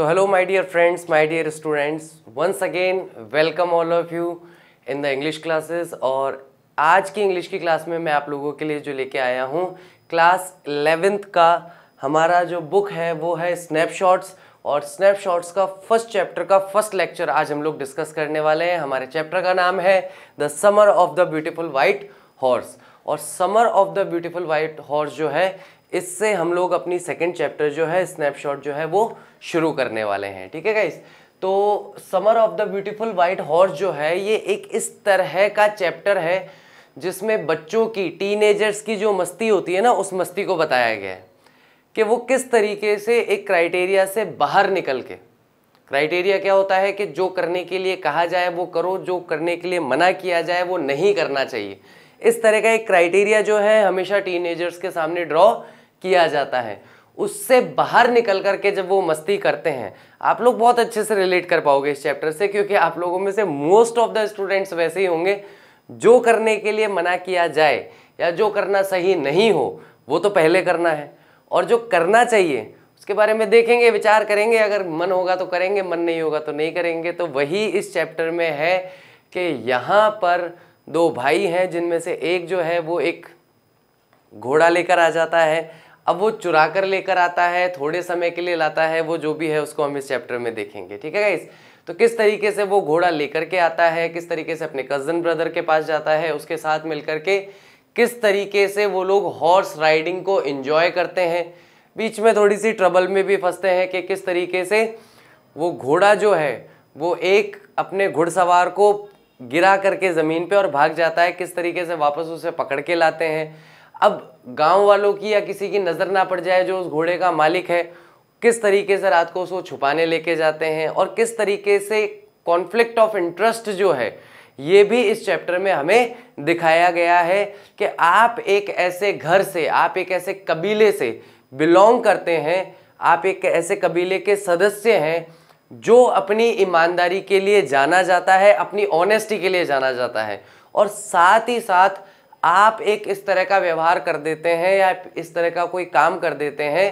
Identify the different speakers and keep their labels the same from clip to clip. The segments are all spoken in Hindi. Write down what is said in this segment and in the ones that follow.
Speaker 1: So hello my dear friends my dear students once again welcome all of you in the English classes और आज की इंग्लिश की क्लास में मैं आप लोगों के लिए जो लेके आया हूँ क्लास एलेवेंथ का हमारा जो बुक है वो है शॉट्स और स्नैपशॉट्स का फर्स्ट चैप्टर का फर्स्ट लेक्चर आज हम लोग डिस्कस करने वाले हैं हमारे चैप्टर का नाम है the summer of the beautiful white horse और summer of the beautiful white horse जो है इससे हम लोग अपनी सेकेंड चैप्टर जो है स्नैपशॉट जो है वो शुरू करने वाले हैं ठीक है गाइस तो summer of the beautiful white horse जो है ये एक इस तरह का चैप्टर है जिसमें बच्चों की टीनेजर्स की जो मस्ती होती है ना उस मस्ती को बताया गया है कि वो किस तरीके से एक क्राइटेरिया से बाहर निकल के क्राइटेरिया क्या होता है कि जो करने के लिए कहा जाए वो करो जो करने के लिए मना किया जाए वो नहीं करना चाहिए इस तरह का एक क्राइटेरिया जो है हमेशा टीनेजर्स के सामने ड्रॉ किया जाता है उससे बाहर निकल कर के जब वो मस्ती करते हैं आप लोग बहुत अच्छे से रिलेट कर पाओगे इस चैप्टर से क्योंकि आप लोगों में से मोस्ट ऑफ द स्टूडेंट्स वैसे ही होंगे जो करने के लिए मना किया जाए या जो करना सही नहीं हो वो तो पहले करना है और जो करना चाहिए उसके बारे में देखेंगे विचार करेंगे अगर मन होगा तो करेंगे मन नहीं होगा तो नहीं करेंगे तो वही इस चैप्टर में है कि यहाँ पर दो भाई हैं जिनमें से एक जो है वो एक घोड़ा लेकर आ जाता है अब वो चुरा कर लेकर आता है थोड़े समय के लिए लाता है वो जो भी है उसको हम इस चैप्टर में देखेंगे ठीक है गाइस तो किस तरीके से वो घोड़ा लेकर के आता है किस तरीके से अपने कज़न ब्रदर के पास जाता है उसके साथ मिलकर के किस तरीके से वो लोग हॉर्स राइडिंग को इंजॉय करते हैं बीच में थोड़ी सी ट्रबल में भी फंसते हैं कि किस तरीके से वो घोड़ा जो है वो एक अपने घुड़सवार को गिरा करके ज़मीन पे और भाग जाता है किस तरीके से वापस उसे पकड़ के लाते हैं अब गांव वालों की या किसी की नज़र ना पड़ जाए जो उस घोड़े का मालिक है किस तरीके से रात को उसको छुपाने लेके जाते हैं और किस तरीके से कॉन्फ्लिक्ट ऑफ इंटरेस्ट जो है ये भी इस चैप्टर में हमें दिखाया गया है कि आप एक ऐसे घर से आप एक ऐसे कबीले से बिलोंग करते हैं आप एक ऐसे कबीले के सदस्य हैं जो अपनी ईमानदारी के लिए जाना जाता है अपनी ऑनेस्टी के लिए जाना जाता है और साथ ही साथ आप एक इस तरह का व्यवहार कर देते हैं या इस तरह का कोई काम कर देते हैं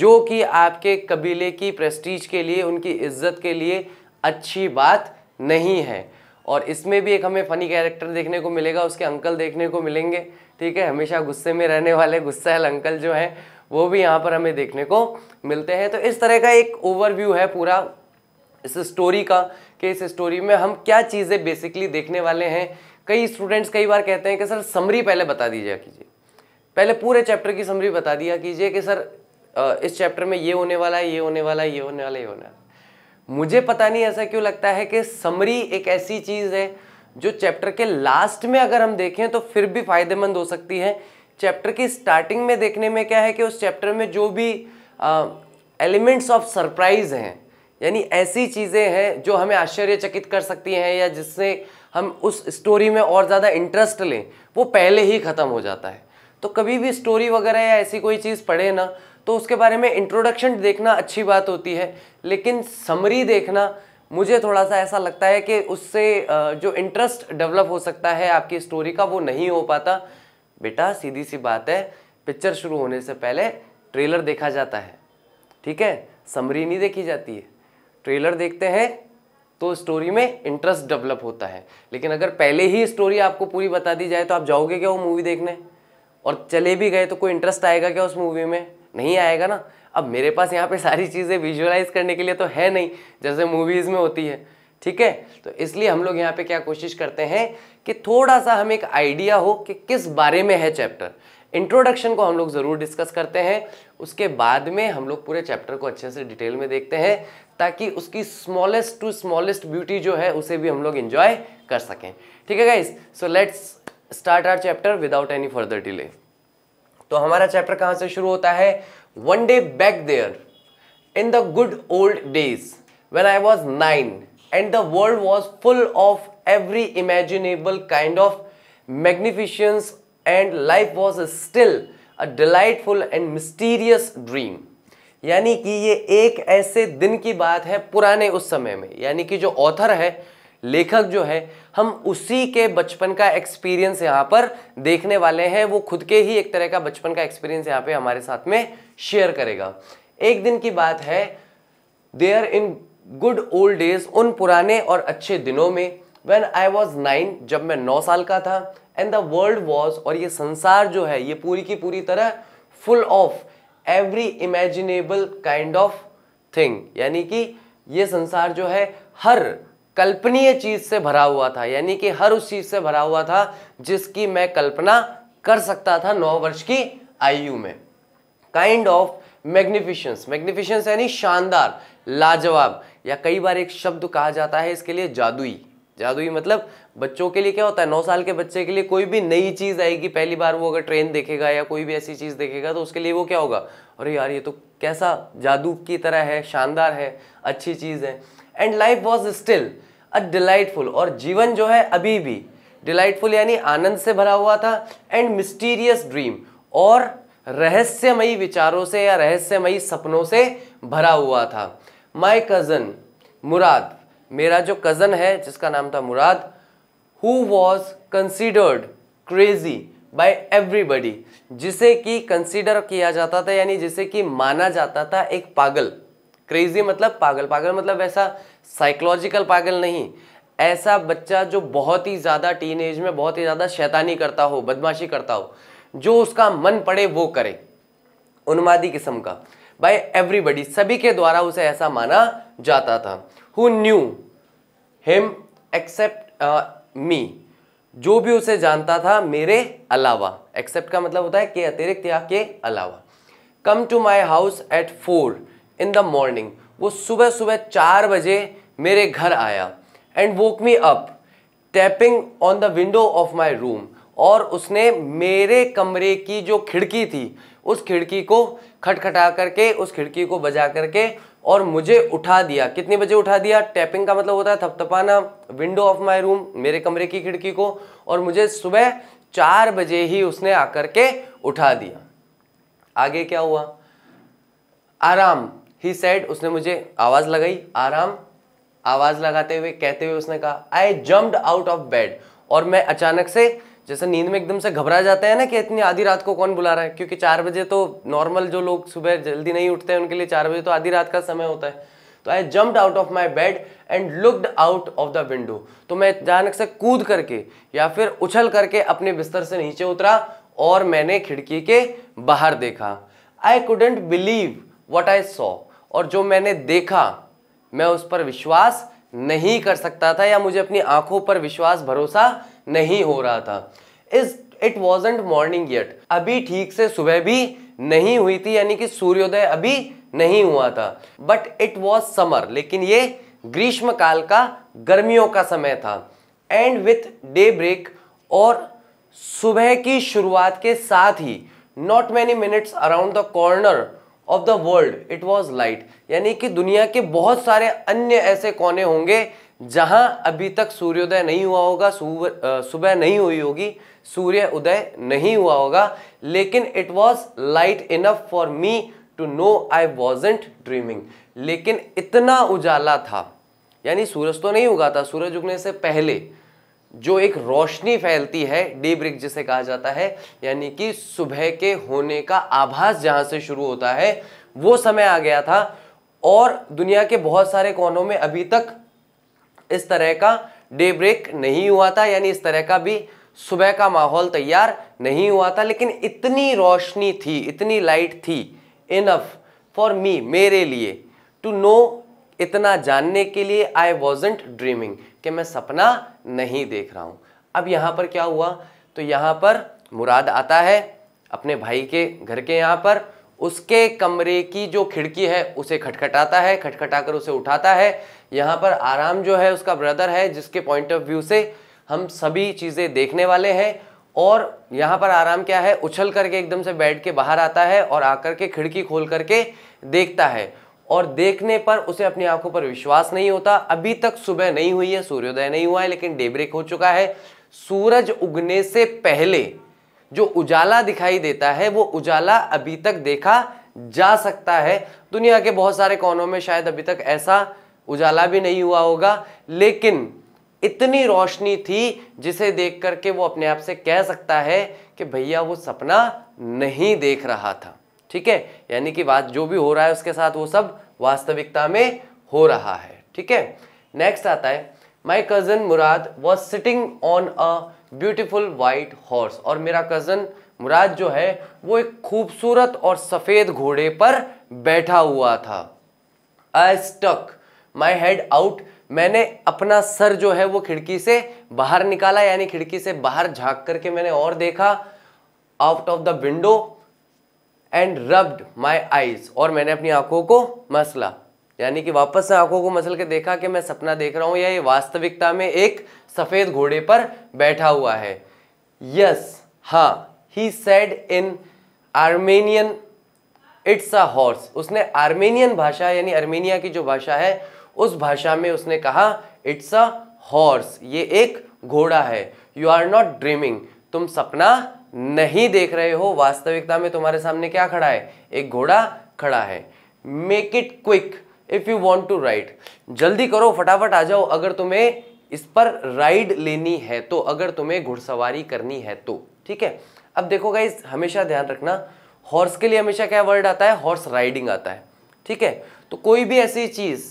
Speaker 1: जो कि आपके कबीले की प्रेस्टीज के लिए उनकी इज्जत के लिए अच्छी बात नहीं है और इसमें भी एक हमें फ़नी कैरेक्टर देखने को मिलेगा उसके अंकल देखने को मिलेंगे ठीक है हमेशा गुस्से में रहने वाले गुस्सेल अंकल जो हैं वो भी यहाँ पर हमें देखने को मिलते हैं तो इस तरह का एक ओवरव्यू है पूरा इस स्टोरी का कि इस स्टोरी में हम क्या चीज़ें बेसिकली देखने वाले हैं कई स्टूडेंट्स कई बार कहते हैं कि सर समरी पहले बता दीजिए कीजिए पहले पूरे चैप्टर की समरी बता दिया कीजिए कि सर इस चैप्टर में ये होने वाला है ये होने वाला है ये होने वाला ये होने वाला मुझे पता नहीं ऐसा क्यों लगता है कि समरी एक ऐसी चीज़ है जो चैप्टर के लास्ट में अगर हम देखें तो फिर भी फायदेमंद हो सकती है चैप्टर की स्टार्टिंग में देखने में क्या है कि उस चैप्टर में जो भी एलिमेंट्स ऑफ सरप्राइज हैं यानी ऐसी चीज़ें हैं जो हमें आश्चर्यचकित कर सकती हैं या जिससे हम उस स्टोरी में और ज़्यादा इंटरेस्ट लें वो पहले ही ख़त्म हो जाता है तो कभी भी स्टोरी वगैरह या ऐसी कोई चीज़ पढ़े ना तो उसके बारे में इंट्रोडक्शन देखना अच्छी बात होती है लेकिन समरी देखना मुझे थोड़ा सा ऐसा लगता है कि उससे जो इंटरेस्ट डेवलप हो सकता है आपकी स्टोरी का वो नहीं हो पाता बेटा सीधी सी बात है पिक्चर शुरू होने से पहले ट्रेलर देखा जाता है ठीक है समरी नहीं देखी जाती है ट्रेलर देखते हैं तो स्टोरी में इंटरेस्ट डेवलप होता है लेकिन अगर पहले ही स्टोरी आपको पूरी बता दी जाए तो आप जाओगे क्या वो मूवी देखने और चले भी गए तो कोई इंटरेस्ट आएगा क्या उस मूवी में नहीं आएगा ना अब मेरे पास यहाँ पे सारी चीज़ें विजुअलाइज करने के लिए तो है नहीं जैसे मूवीज़ में होती है ठीक है तो इसलिए हम लोग यहाँ पे क्या कोशिश करते हैं कि थोड़ा सा हमें एक आइडिया हो कि किस बारे में है चैप्टर इंट्रोडक्शन को हम लोग ज़रूर डिस्कस करते हैं उसके बाद में हम लोग पूरे चैप्टर को अच्छे से डिटेल में देखते हैं ताकि उसकी स्मॉलेस्ट टू स्मॉलेस्ट ब्यूटी जो है उसे भी हम लोग इंजॉय कर सकें ठीक है guys so let's start our chapter without any further delay तो हमारा चैप्टर कहाँ से शुरू होता है one day back there in the good old days when I was nine and the world was full of every imaginable kind of magnificence and life was still a delightful and mysterious dream यानी कि ये एक ऐसे दिन की बात है पुराने उस समय में यानी कि जो ऑथर है लेखक जो है हम उसी के बचपन का एक्सपीरियंस यहाँ पर देखने वाले हैं वो खुद के ही एक तरह का बचपन का एक्सपीरियंस यहाँ पे हमारे साथ में शेयर करेगा एक दिन की बात है there in good old days उन पुराने और अच्छे दिनों में वेन आई वॉज नाइन जब मैं नौ साल का था एंड द वर्ल्ड वॉज और ये संसार जो है ये पूरी की पूरी तरह full of every imaginable kind of thing यानी कि ये संसार जो है हर कल्पनीय चीज़ से भरा हुआ था यानी कि हर उस चीज़ से भरा हुआ था जिसकी मैं कल्पना कर सकता था नौ वर्ष की आयु में काइंड ऑफ मैग्निफिशंस मैग्निफिशंस यानी शानदार लाजवाब या कई बार एक शब्द कहा जाता है इसके लिए जादुई जादुई मतलब बच्चों के लिए क्या होता है नौ साल के बच्चे के लिए कोई भी नई चीज़ आएगी पहली बार वो अगर ट्रेन देखेगा या कोई भी ऐसी चीज़ देखेगा तो उसके लिए वो क्या होगा अरे यार ये तो कैसा जादू की तरह है शानदार है अच्छी चीज़ है and life was still a delightful और जीवन जो है अभी भी डिलाइटफुल यानी आनंद से भरा हुआ था एंड मिस्टीरियस ड्रीम और रहस्यमयी विचारों से या रहस्यमयी सपनों से भरा हुआ था माई कज़न मुराद मेरा जो कज़न है जिसका नाम था Mourad who was considered crazy by everybody जिसे कि कंसिडर किया जाता था यानी जिसे कि माना जाता था एक पागल क्रेजी मतलब पागल पागल मतलब ऐसा साइकोलॉजिकल पागल नहीं ऐसा बच्चा जो बहुत ही ज़्यादा टीन एज में बहुत ही ज़्यादा शैतानी करता हो बदमाशी करता हो जो उसका मन पड़े वो करे उन्मादी किस्म का बाय एवरीबडी सभी के द्वारा उसे ऐसा माना जाता था who knew him except me जो भी उसे जानता था मेरे अलावा एक्सेप्ट का मतलब होता है के अतिरिक्त या के अलावा come to my house at four in the morning वो सुबह सुबह चार बजे मेरे घर आया and woke me up tapping on the window of my room और उसने मेरे कमरे की जो खिड़की थी उस खिड़की को खटखटा करके उस खिड़की को बजा करके और मुझे उठा दिया कितने बजे उठा दिया टैपिंग का मतलब होता है थपथपाना विंडो ऑफ माय रूम मेरे कमरे की खिड़की को और मुझे सुबह चार बजे ही उसने आकर के उठा दिया आगे क्या हुआ आराम ही सेड उसने मुझे आवाज़ लगाई आराम आवाज़ लगाते हुए कहते हुए उसने कहा I jumped out of bed और मैं अचानक से जैसे नींद में एकदम से घबरा जाते हैं ना कि इतनी आधी रात को कौन बुला रहा है क्योंकि चार बजे तो नॉर्मल जो लोग सुबह जल्दी नहीं उठते हैं उनके लिए चार बजे तो आधी रात का समय होता है तो I jumped out of my bed and looked out of the window तो मैं अचानक से कूद करके या फिर उछल करके अपने बिस्तर से नीचे उतरा और मैंने खिड़की के बाहर देखा I couldn't believe what I saw और जो मैंने देखा मैं उस पर विश्वास नहीं कर सकता था या मुझे अपनी आंखों पर विश्वास भरोसा नहीं हो रहा था is it wasn't morning yet अभी ठीक से सुबह भी नहीं हुई थी यानी कि सूर्योदय अभी नहीं हुआ था बट इट वॉज समर लेकिन ये ग्रीष्म काल का गर्मियों का समय था एंड विथ डे ब्रेक और सुबह की शुरुआत के साथ ही not many minutes around the corner of the world it was light यानी कि दुनिया के बहुत सारे अन्य ऐसे कोने होंगे जहां अभी तक सूर्योदय नहीं हुआ होगा सुबह नहीं हुई होगी सूर्य उदय नहीं हुआ होगा लेकिन it was light enough for me to know I wasn't dreaming लेकिन इतना उजाला था यानी सूरज तो नहीं उगा था सूरज उगने से पहले जो एक रोशनी फैलती है डे ब्रिक जिसे कहा जाता है यानी कि सुबह के होने का आभास जहाँ से शुरू होता है वो समय आ गया था और दुनिया के बहुत सारे कोनों में अभी तक इस तरह का डे ब्रेक नहीं हुआ था यानी इस तरह का भी सुबह का माहौल तैयार नहीं हुआ था लेकिन इतनी रोशनी थी इतनी लाइट थी इनफ फॉर मी मेरे लिए टू नो इतना जानने के लिए आई वॉजेंट ड्रीमिंग कि मैं सपना नहीं देख रहा हूँ अब यहाँ पर क्या हुआ तो यहाँ पर मुराद आता है अपने भाई के घर के यहाँ पर उसके कमरे की जो खिड़की है उसे खटखटाता है खटखटाकर उसे उठाता है यहाँ पर आराम जो है उसका ब्रदर है जिसके पॉइंट ऑफ व्यू से हम सभी चीज़ें देखने वाले हैं और यहाँ पर आराम क्या है उछल करके एकदम से बेड के बाहर आता है और आकर के खिड़की खोल करके देखता है और देखने पर उसे अपनी आंखों पर विश्वास नहीं होता अभी तक सुबह नहीं हुई है सूर्योदय नहीं हुआ है लेकिन डे ब्रेक हो चुका है सूरज उगने से पहले जो उजाला दिखाई देता है वो उजाला अभी तक देखा जा सकता है दुनिया के बहुत सारे कोनों में शायद अभी तक ऐसा उजाला भी नहीं हुआ होगा लेकिन इतनी रोशनी थी जिसे देख करके वो अपने आप से कह सकता है कि भैया वो सपना नहीं देख रहा था ठीक है यानी कि बात जो भी हो रहा है उसके साथ वो सब वास्तविकता में हो रहा है ठीक है नेक्स्ट आता है my cousin Murad was sitting on a beautiful white horse और मेरा कज़न मुराद जो है वो एक खूबसूरत और सफ़ेद घोड़े पर बैठा हुआ था I stuck my head out मैंने अपना सर जो है वो खिड़की से बाहर निकाला यानी खिड़की से बाहर झांक करके मैंने और देखा out of the window and rubbed my eyes और मैंने अपनी आंखों को मसला यानी कि वापस से आंखों को मसल के देखा कि मैं सपना देख रहा हूं या ये वास्तविकता में एक सफ़ेद घोड़े पर बैठा हुआ है यस हा he said in Armenian it's a horse उसने आर्मेनियन भाषा यानी आर्मेनिया की जो भाषा है उस भाषा में उसने कहा इट्स अ हॉर्स ये एक घोड़ा है यू आर नॉट ड्रीमिंग तुम सपना नहीं देख रहे हो वास्तविकता में तुम्हारे सामने क्या खड़ा है एक घोड़ा खड़ा है make it quick if you want to ride जल्दी करो फटाफट आ जाओ अगर तुम्हें इस पर राइड लेनी है तो अगर तुम्हें घुड़सवारी करनी है तो ठीक है अब देखो गाइज हमेशा ध्यान रखना हॉर्स के लिए हमेशा क्या वर्ड आता है हॉर्स राइडिंग आता है ठीक है तो कोई भी ऐसी चीज़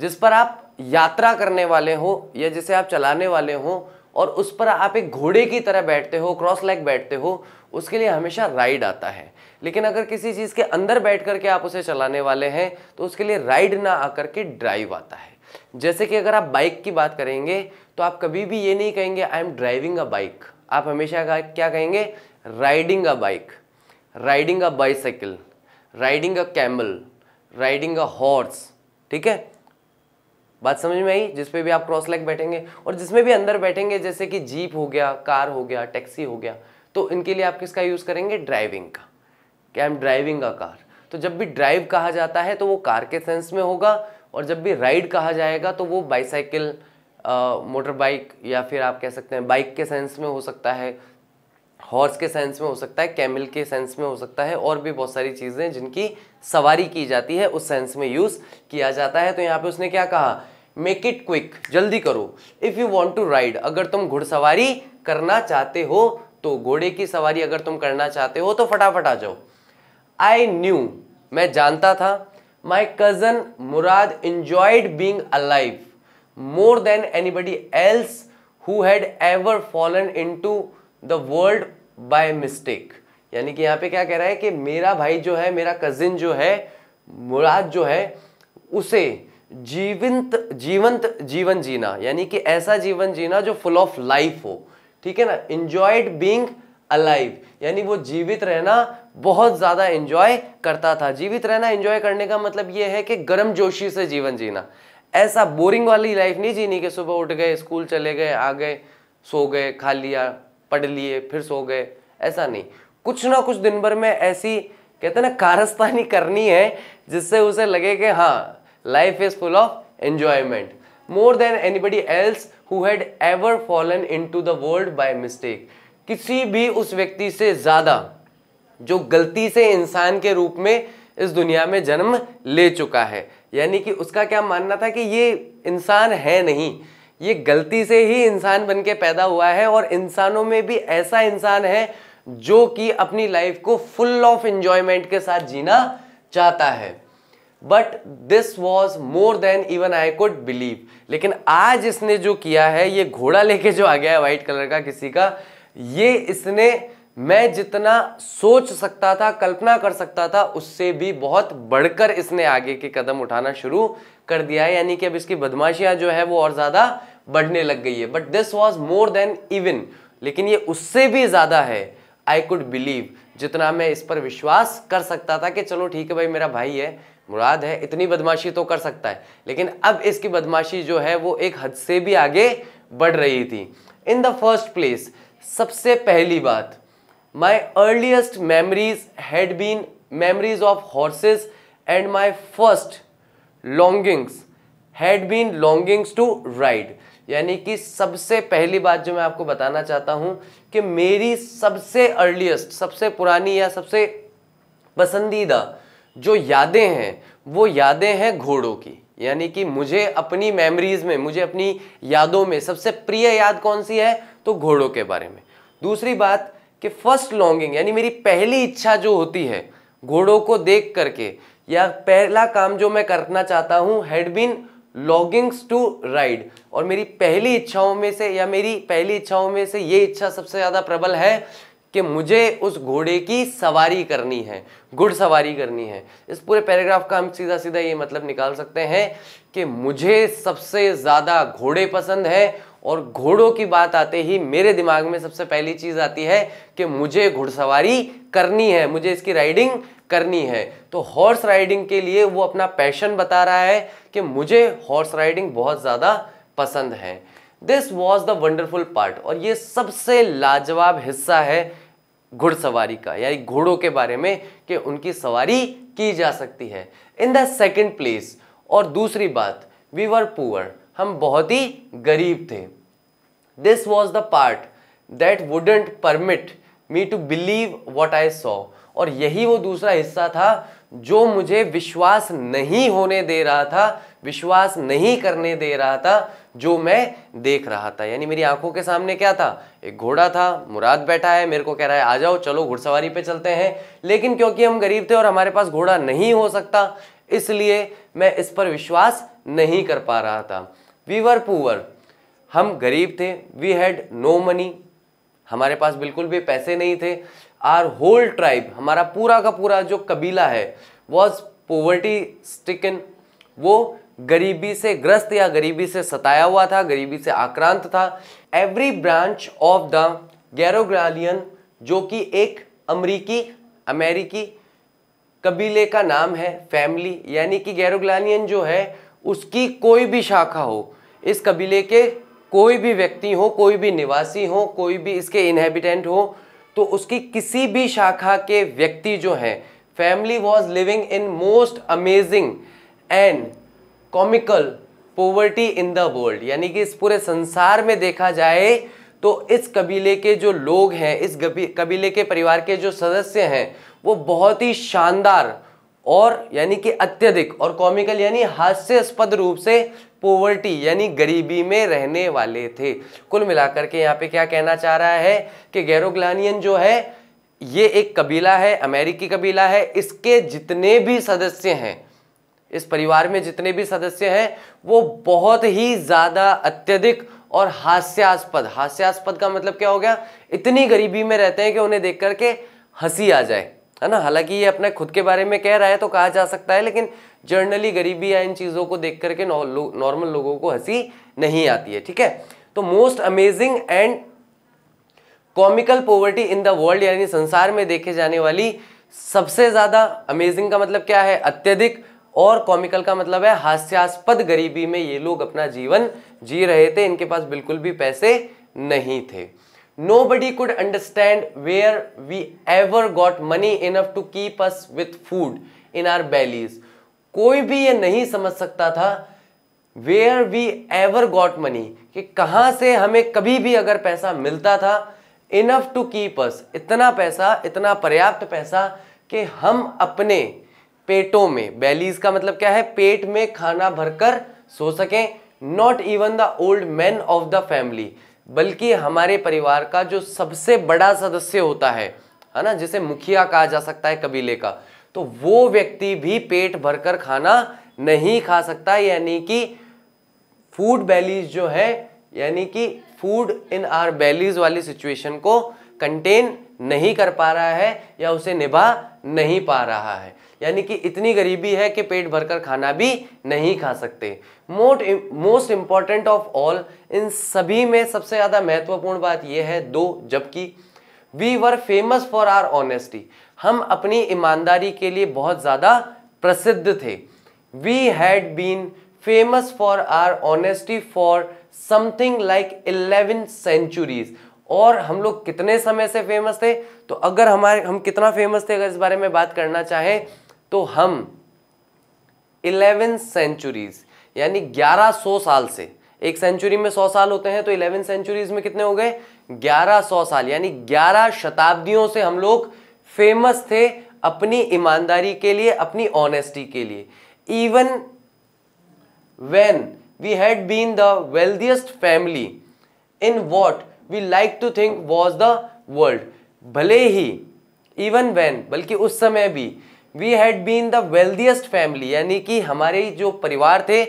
Speaker 1: जिस पर आप यात्रा करने वाले हो या जिसे आप चलाने वाले हो और उस पर आप एक घोड़े की तरह बैठते हो क्रॉस लेग बैठते हो उसके लिए हमेशा राइड आता है लेकिन अगर किसी चीज़ के अंदर बैठ करके आप उसे चलाने वाले हैं तो उसके लिए राइड ना आकर के ड्राइव आता है जैसे कि अगर आप बाइक की बात करेंगे तो आप कभी भी ये नहीं कहेंगे I am driving a bike आप हमेशा क्या कहेंगे riding a bike riding a bicycle riding a camel riding a horse ठीक है बात समझ में आई जिसपे भी आप क्रॉस लेग बैठेंगे और जिसमें भी अंदर बैठेंगे जैसे कि जीप हो गया कार हो गया टैक्सी हो गया तो इनके लिए आप किसका यूज़ करेंगे ड्राइविंग का क्या एम ड्राइविंग अ कार तो जब भी ड्राइव कहा जाता है तो वो कार के सेंस में होगा और जब भी राइड कहा जाएगा तो वो बाईसाइकिल मोटर बाइक या फिर आप कह सकते हैं बाइक के सेंस में हो सकता है हॉर्स के सेंस में हो सकता है कैमिल के सेंस में हो सकता है और भी बहुत सारी चीज़ें जिनकी सवारी की जाती है उस सेंस में यूज़ किया जाता है तो यहाँ पे उसने क्या कहा मेक इट क्विक जल्दी करो if you want to ride अगर तुम घुड़सवारी करना चाहते हो तो घोड़े की सवारी अगर तुम करना चाहते हो तो फटाफट आ जाओ आई न्यू मैं जानता था my cousin Murad enjoyed being alive more than anybody else who had ever fallen into the world by mistake यानी कि यहाँ पे क्या कह रहा है कि मेरा भाई जो है मेरा कज़िन जो है मुराद जो है उसे जीवंत जीवंत जीवन जीना यानी कि ऐसा जीवन जीना जो फुल ऑफ लाइफ हो ठीक है ना इंजॉयड बींग अलाइव यानी वो जीवित रहना बहुत ज़्यादा एंजॉय करता था जीवित रहना एंजॉय करने का मतलब ये है कि गर्म जोशी से जीवन जीना ऐसा बोरिंग वाली लाइफ नहीं जीनी कि सुबह उठ गए स्कूल चले गए आ गए सो गए खा लिया पढ़ लिए फिर सो गए ऐसा नहीं कुछ ना कुछ दिन भर में ऐसी कहते हैं ना कारस्तानी करनी है जिससे उसे लगे कि हाँ life is full of enjoyment more than anybody else who had ever fallen into the world by mistake किसी भी उस व्यक्ति से ज़्यादा जो गलती से इंसान के रूप में इस दुनिया में जन्म ले चुका है यानी कि उसका क्या मानना था कि ये इंसान है नहीं ये गलती से ही इंसान बन के पैदा हुआ है और इंसानों में भी ऐसा इंसान है जो कि अपनी लाइफ को फुल ऑफ इंजॉयमेंट के साथ जीना चाहता है but this was more than even I could believe लेकिन आज इसने जो किया है ये घोड़ा लेके जो आ गया है वाइट कलर का किसी का ये इसने मैं जितना सोच सकता था कल्पना कर सकता था उससे भी बहुत बढ़कर इसने आगे के कदम उठाना शुरू कर दिया है यानी कि अब इसकी बदमाशियां जो है वो और ज़्यादा बढ़ने लग गई है but this was more than even लेकिन ये उससे भी ज़्यादा है आई कुड बिलीव जितना मैं इस पर विश्वास कर सकता था कि चलो ठीक है भाई मेरा भाई है मुराद है इतनी बदमाशी तो कर सकता है लेकिन अब इसकी बदमाशी जो है वो एक हद से भी आगे बढ़ रही थी इन द फर्स्ट प्लेस सबसे पहली बात my earliest memories had been memories of horses and my first longings had been longings to ride यानी कि सबसे पहली बात जो मैं आपको बताना चाहता हूँ कि मेरी सबसे अर्लीस्ट सबसे पुरानी या सबसे पसंदीदा जो यादें हैं वो यादें हैं घोड़ों की यानी कि मुझे अपनी मेमोरीज में मुझे अपनी यादों में सबसे प्रिय याद कौन सी है तो घोड़ों के बारे में दूसरी बात कि फर्स्ट लॉन्गिंग यानी मेरी पहली इच्छा जो होती है घोड़ों को देख करके या पहला काम जो मैं करना चाहता हूँ had been longings to ride और मेरी पहली इच्छाओं में से या मेरी पहली इच्छाओं में से ये इच्छा सबसे ज़्यादा प्रबल है कि मुझे उस घोड़े की सवारी करनी है घुड़सवारी करनी है इस पूरे पैराग्राफ का हम सीधा सीधा ये मतलब निकाल सकते हैं कि मुझे सबसे ज़्यादा घोड़े पसंद है और घोड़ों की बात आते ही मेरे दिमाग में सबसे पहली चीज़ आती है कि मुझे घुड़सवारी करनी है मुझे इसकी राइडिंग करनी है तो हॉर्स राइडिंग के लिए वो अपना पैशन बता रहा है कि मुझे हॉर्स राइडिंग बहुत ज़्यादा पसंद है this was the wonderful part और ये सबसे लाजवाब हिस्सा है घुड़सवारी का यानी घोड़ों के बारे में कि उनकी सवारी की जा सकती है इन द सेकेंड प्लेस और दूसरी बात वी वर पुअर हम बहुत ही गरीब थे this was the part that wouldn't permit me to believe what I saw और यही वो दूसरा हिस्सा था जो मुझे विश्वास नहीं होने दे रहा था विश्वास नहीं करने दे रहा था जो मैं देख रहा था यानी मेरी आंखों के सामने क्या था एक घोड़ा था मुराद बैठा है मेरे को कह रहा है आ जाओ चलो घुड़सवारी पे चलते हैं लेकिन क्योंकि हम गरीब थे और हमारे पास घोड़ा नहीं हो सकता इसलिए मैं इस पर विश्वास नहीं कर पा रहा था वी वर पुअर हम गरीब थे वी हैड नो मनी हमारे पास बिल्कुल भी पैसे नहीं थे आर होल ट्राइब हमारा पूरा का पूरा जो कबीला है वॉज पोवर्टी स्टिकन वो गरीबी से ग्रस्त या गरीबी से सताया हुआ था गरीबी से आक्रांत था every branch of the Garoghlanian जो कि एक अमरीकी अमेरिकी कबीले का नाम है फैमिली यानी कि गैरोग्लानियन जो है उसकी कोई भी शाखा हो इस कबीले के कोई भी व्यक्ति हो कोई भी निवासी हो कोई भी इसके इनहेबिटेंट हो तो उसकी किसी भी शाखा के व्यक्ति जो हैं family was living in most amazing and comical poverty in the world यानी कि इस पूरे संसार में देखा जाए तो इस कबीले के जो लोग हैं इस कबीले के परिवार के जो सदस्य हैं वो बहुत ही शानदार और यानी कि अत्यधिक और कॉमिकल यानी हास्यास्पद रूप से पोवर्टी यानी गरीबी में रहने वाले थे कुल मिलाकर के यहाँ पे क्या कहना चाह रहा है कि गैरोग्लानियन जो है ये एक कबीला है अमेरिकी कबीला है इसके जितने भी सदस्य हैं इस परिवार में जितने भी सदस्य हैं वो बहुत ही ज़्यादा अत्यधिक और हास्यास्पद हास्यास्पद का मतलब क्या हो गया इतनी गरीबी में रहते हैं कि उन्हें देख करके हंसी आ जाए है ना हालांकि ये अपने खुद के बारे में कह रहा है तो कहा जा सकता है लेकिन जर्नली गरीबी या इन चीज़ों को देख करके नॉर्मल लोगों को हंसी नहीं आती है ठीक है तो most amazing and comical poverty in the world यानी संसार में देखे जाने वाली सबसे ज़्यादा अमेजिंग का मतलब क्या है अत्यधिक और कॉमिकल का मतलब है हास्यास्पद गरीबी में ये लोग अपना जीवन जी रहे थे इनके पास बिल्कुल भी पैसे नहीं थे nobody could understand where we ever got money enough to keep us with food in our bellies कोई भी ये नहीं समझ सकता था where we ever got money कि कहाँ से हमें कभी भी अगर पैसा मिलता था इनफ टू कीप अस इतना पैसा इतना पर्याप्त पैसा कि हम अपने पेटों में बैलीज का मतलब क्या है पेट में खाना भरकर सो सकें not even the old man of the family बल्कि हमारे परिवार का जो सबसे बड़ा सदस्य होता है है ना जिसे मुखिया कहा जा सकता है कबीले का तो वो व्यक्ति भी पेट भरकर खाना नहीं खा सकता यानी कि फूड बैलीज जो है यानी कि फूड इन आर बैलीज वाली सिचुएशन को कंटेन नहीं कर पा रहा है या उसे निभा नहीं पा रहा है यानी कि इतनी गरीबी है कि पेट भरकर खाना भी नहीं खा सकते most most important of all इन सभी में सबसे ज़्यादा महत्वपूर्ण बात यह है दो जबकि we were famous for our honesty हम अपनी ईमानदारी के लिए बहुत ज़्यादा प्रसिद्ध थे we had been famous for our honesty for something like eleven centuries और हम लोग कितने समय से फेमस थे तो अगर हमारे हम कितना फेमस थे अगर इस बारे में बात करना चाहें तो हम इलेवन सेंचुरीज यानी 1100 साल से एक सेंचुरी में 100 साल होते हैं तो 11 सेंचुरीज में कितने हो गए 1100 साल यानी 11 शताब्दियों से हम लोग फेमस थे अपनी ईमानदारी के लिए अपनी ऑनेस्टी के लिए even when we had been the wealthiest family in what we like to think was the world भले ही इवन वेन बल्कि उस समय भी we had been the wealthiest family यानी कि हमारे जो परिवार थे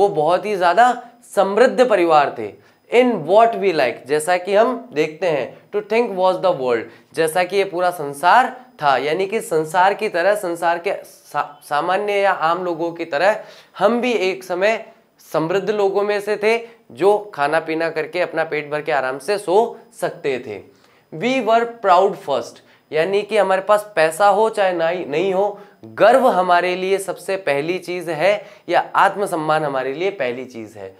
Speaker 1: वो बहुत ही ज़्यादा समृद्ध परिवार थे इन वॉट वी लाइक जैसा कि हम देखते हैं to think was the world जैसा कि ये पूरा संसार था यानी कि संसार की तरह संसार के सा, सामान्य या आम लोगों की तरह हम भी एक समय समृद्ध लोगों में से थे जो खाना पीना करके अपना पेट भर के आराम से सो सकते थे वी वर प्राउड फर्स्ट यानी कि हमारे पास पैसा हो चाहे ना नहीं हो गर्व हमारे लिए सबसे पहली चीज़ है या आत्मसम्मान हमारे लिए पहली चीज़ है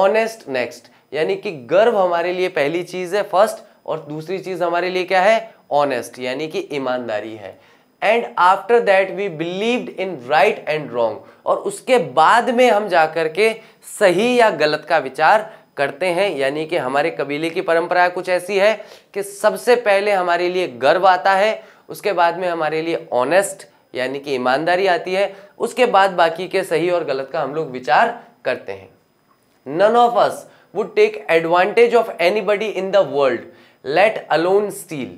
Speaker 1: ऑनेस्ट नेक्स्ट यानी कि गर्व हमारे लिए पहली चीज़ है फर्स्ट और दूसरी चीज़ हमारे लिए क्या है ऑनेस्ट यानी कि ईमानदारी है and after that we believed in right and wrong और उसके बाद में हम जाकर के सही या गलत का विचार करते हैं यानी कि हमारे कबीले की परंपरा कुछ ऐसी है कि सबसे पहले हमारे लिए गर्व आता है उसके बाद में हमारे लिए ऑनेस्ट यानी कि ईमानदारी आती है उसके बाद बाकी के सही और गलत का हम लोग विचार करते हैं none of us would take advantage of anybody in the world let alone steal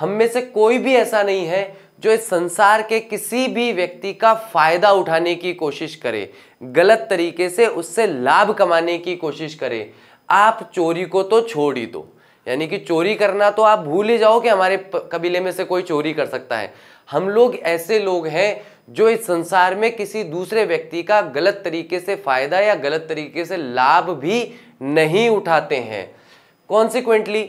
Speaker 1: हम में से कोई भी ऐसा नहीं है जो इस संसार के किसी भी व्यक्ति का फायदा उठाने की कोशिश करे गलत तरीके से उससे लाभ कमाने की कोशिश करें आप चोरी को तो छोड़ ही दो यानी कि चोरी करना तो आप भूल ही जाओ कि हमारे कबीले में से कोई चोरी कर सकता है हम लोग ऐसे लोग हैं जो इस संसार में किसी दूसरे व्यक्ति का गलत तरीके से फायदा या गलत तरीके से लाभ भी नहीं उठाते हैं कॉन्सिक्वेंटली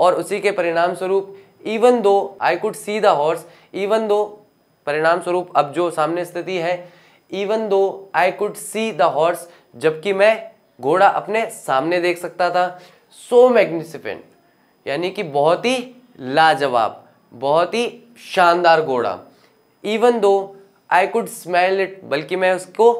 Speaker 1: और उसी के परिणाम स्वरूप even though I could see the horse even though परिणाम स्वरूप अब जो सामने स्थिति है even though I could see the horse जबकि मैं घोड़ा अपने सामने देख सकता था सो मैग्निफिकेंट यानी कि बहुत ही लाजवाब बहुत ही शानदार घोड़ा even though I could smell it बल्कि मैं उसको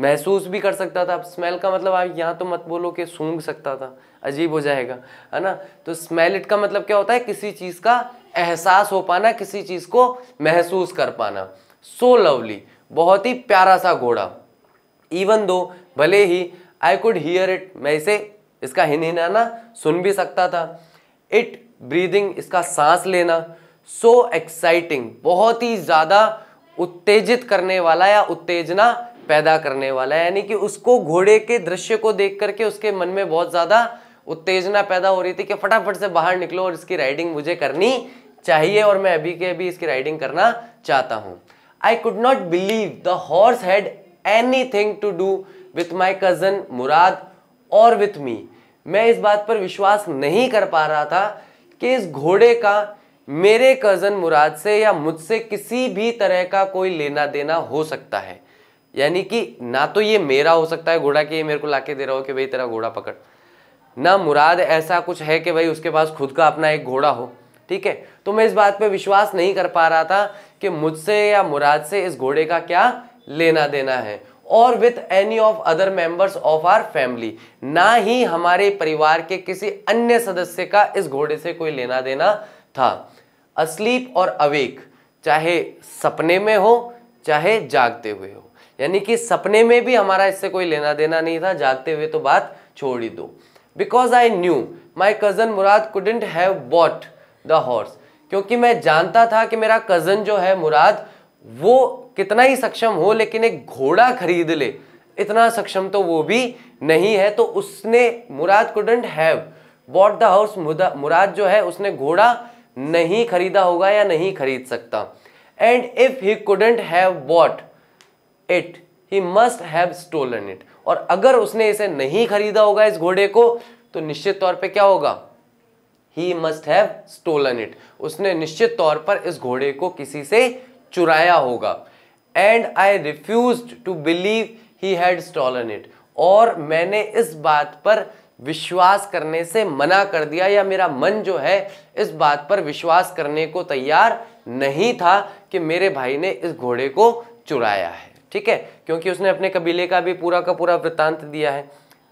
Speaker 1: महसूस भी कर सकता था अब स्मेल का मतलब आप यहाँ तो मत बोलो कि सूंघ सकता था अजीब हो जाएगा है ना तो स्मेल इट का मतलब क्या होता है किसी चीज़ का एहसास हो पाना किसी चीज़ को महसूस कर पाना सो so लवली बहुत ही प्यारा सा घोड़ा इवन दो भले ही आई कुड हियर इट मैं इसे इसका हिनहिनाना सुन भी सकता था इट ब्रीदिंग इसका सांस लेना सो so एक्साइटिंग बहुत ही ज़्यादा उत्तेजित करने वाला या उत्तेजना पैदा करने वाला है यानी कि उसको घोड़े के दृश्य को देख करके उसके मन में बहुत ज़्यादा उत्तेजना पैदा हो रही थी कि फटाफट से बाहर निकलो और इसकी राइडिंग मुझे करनी चाहिए और मैं अभी के अभी इसकी राइडिंग करना चाहता हूँ I could not believe the horse had anything to do with my cousin मुराद और with me. मैं इस बात पर विश्वास नहीं कर पा रहा था कि इस घोड़े का मेरे कज़न मुराद से या मुझसे किसी भी तरह का कोई लेना देना हो सकता है यानी कि ना तो ये मेरा हो सकता है घोड़ा कि ये मेरे को लाके दे रहा हो कि भाई तेरा घोड़ा पकड़ ना मुराद ऐसा कुछ है कि भाई उसके पास खुद का अपना एक घोड़ा हो ठीक है तो मैं इस बात पे विश्वास नहीं कर पा रहा था कि मुझसे या मुराद से इस घोड़े का क्या लेना देना है और with any of other members of our family ना ही हमारे परिवार के किसी अन्य सदस्य का इस घोड़े से कोई लेना देना था अस्लीप और अवेक चाहे सपने में हो चाहे जागते हुए हो यानी कि सपने में भी हमारा इससे कोई लेना देना नहीं था जागते हुए तो बात छोड़ ही दो because I knew my cousin Murad couldn't have bought the horse क्योंकि मैं जानता था कि मेरा कज़न जो है मुराद वो कितना ही सक्षम हो लेकिन एक घोड़ा खरीद ले इतना सक्षम तो वो भी नहीं है तो उसने Murad couldn't have bought the house Murad जो है उसने घोड़ा नहीं खरीदा होगा या नहीं खरीद सकता and if he couldn't have bought it he must have stolen it और अगर उसने इसे नहीं खरीदा होगा इस घोड़े को तो निश्चित तौर पे क्या होगा he must have stolen it उसने निश्चित तौर पर इस घोड़े को किसी से चुराया होगा and I refuse to believe he had stolen it और मैंने इस बात पर विश्वास करने से मना कर दिया या मेरा मन जो है इस बात पर विश्वास करने को तैयार नहीं था कि मेरे भाई ने इस घोड़े को चुराया है ठीक है क्योंकि उसने अपने कबीले का भी पूरा का पूरा वृत्तांत दिया है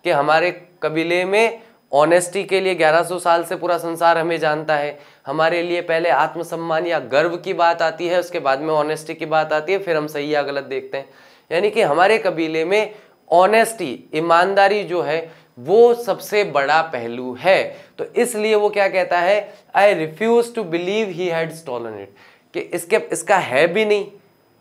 Speaker 1: कि हमारे कबीले में ऑनेस्टी के लिए 1100 साल से पूरा संसार हमें जानता है हमारे लिए पहले आत्मसम्मान या गर्व की बात आती है उसके बाद में ऑनेस्टी की बात आती है फिर हम सही या गलत देखते हैं यानी कि हमारे कबीले में ऑनेस्टी ईमानदारी जो है वो सबसे बड़ा पहलू है तो इसलिए वो क्या कहता है I refuse to believe he had stolen it कि इसके इसका है भी नहीं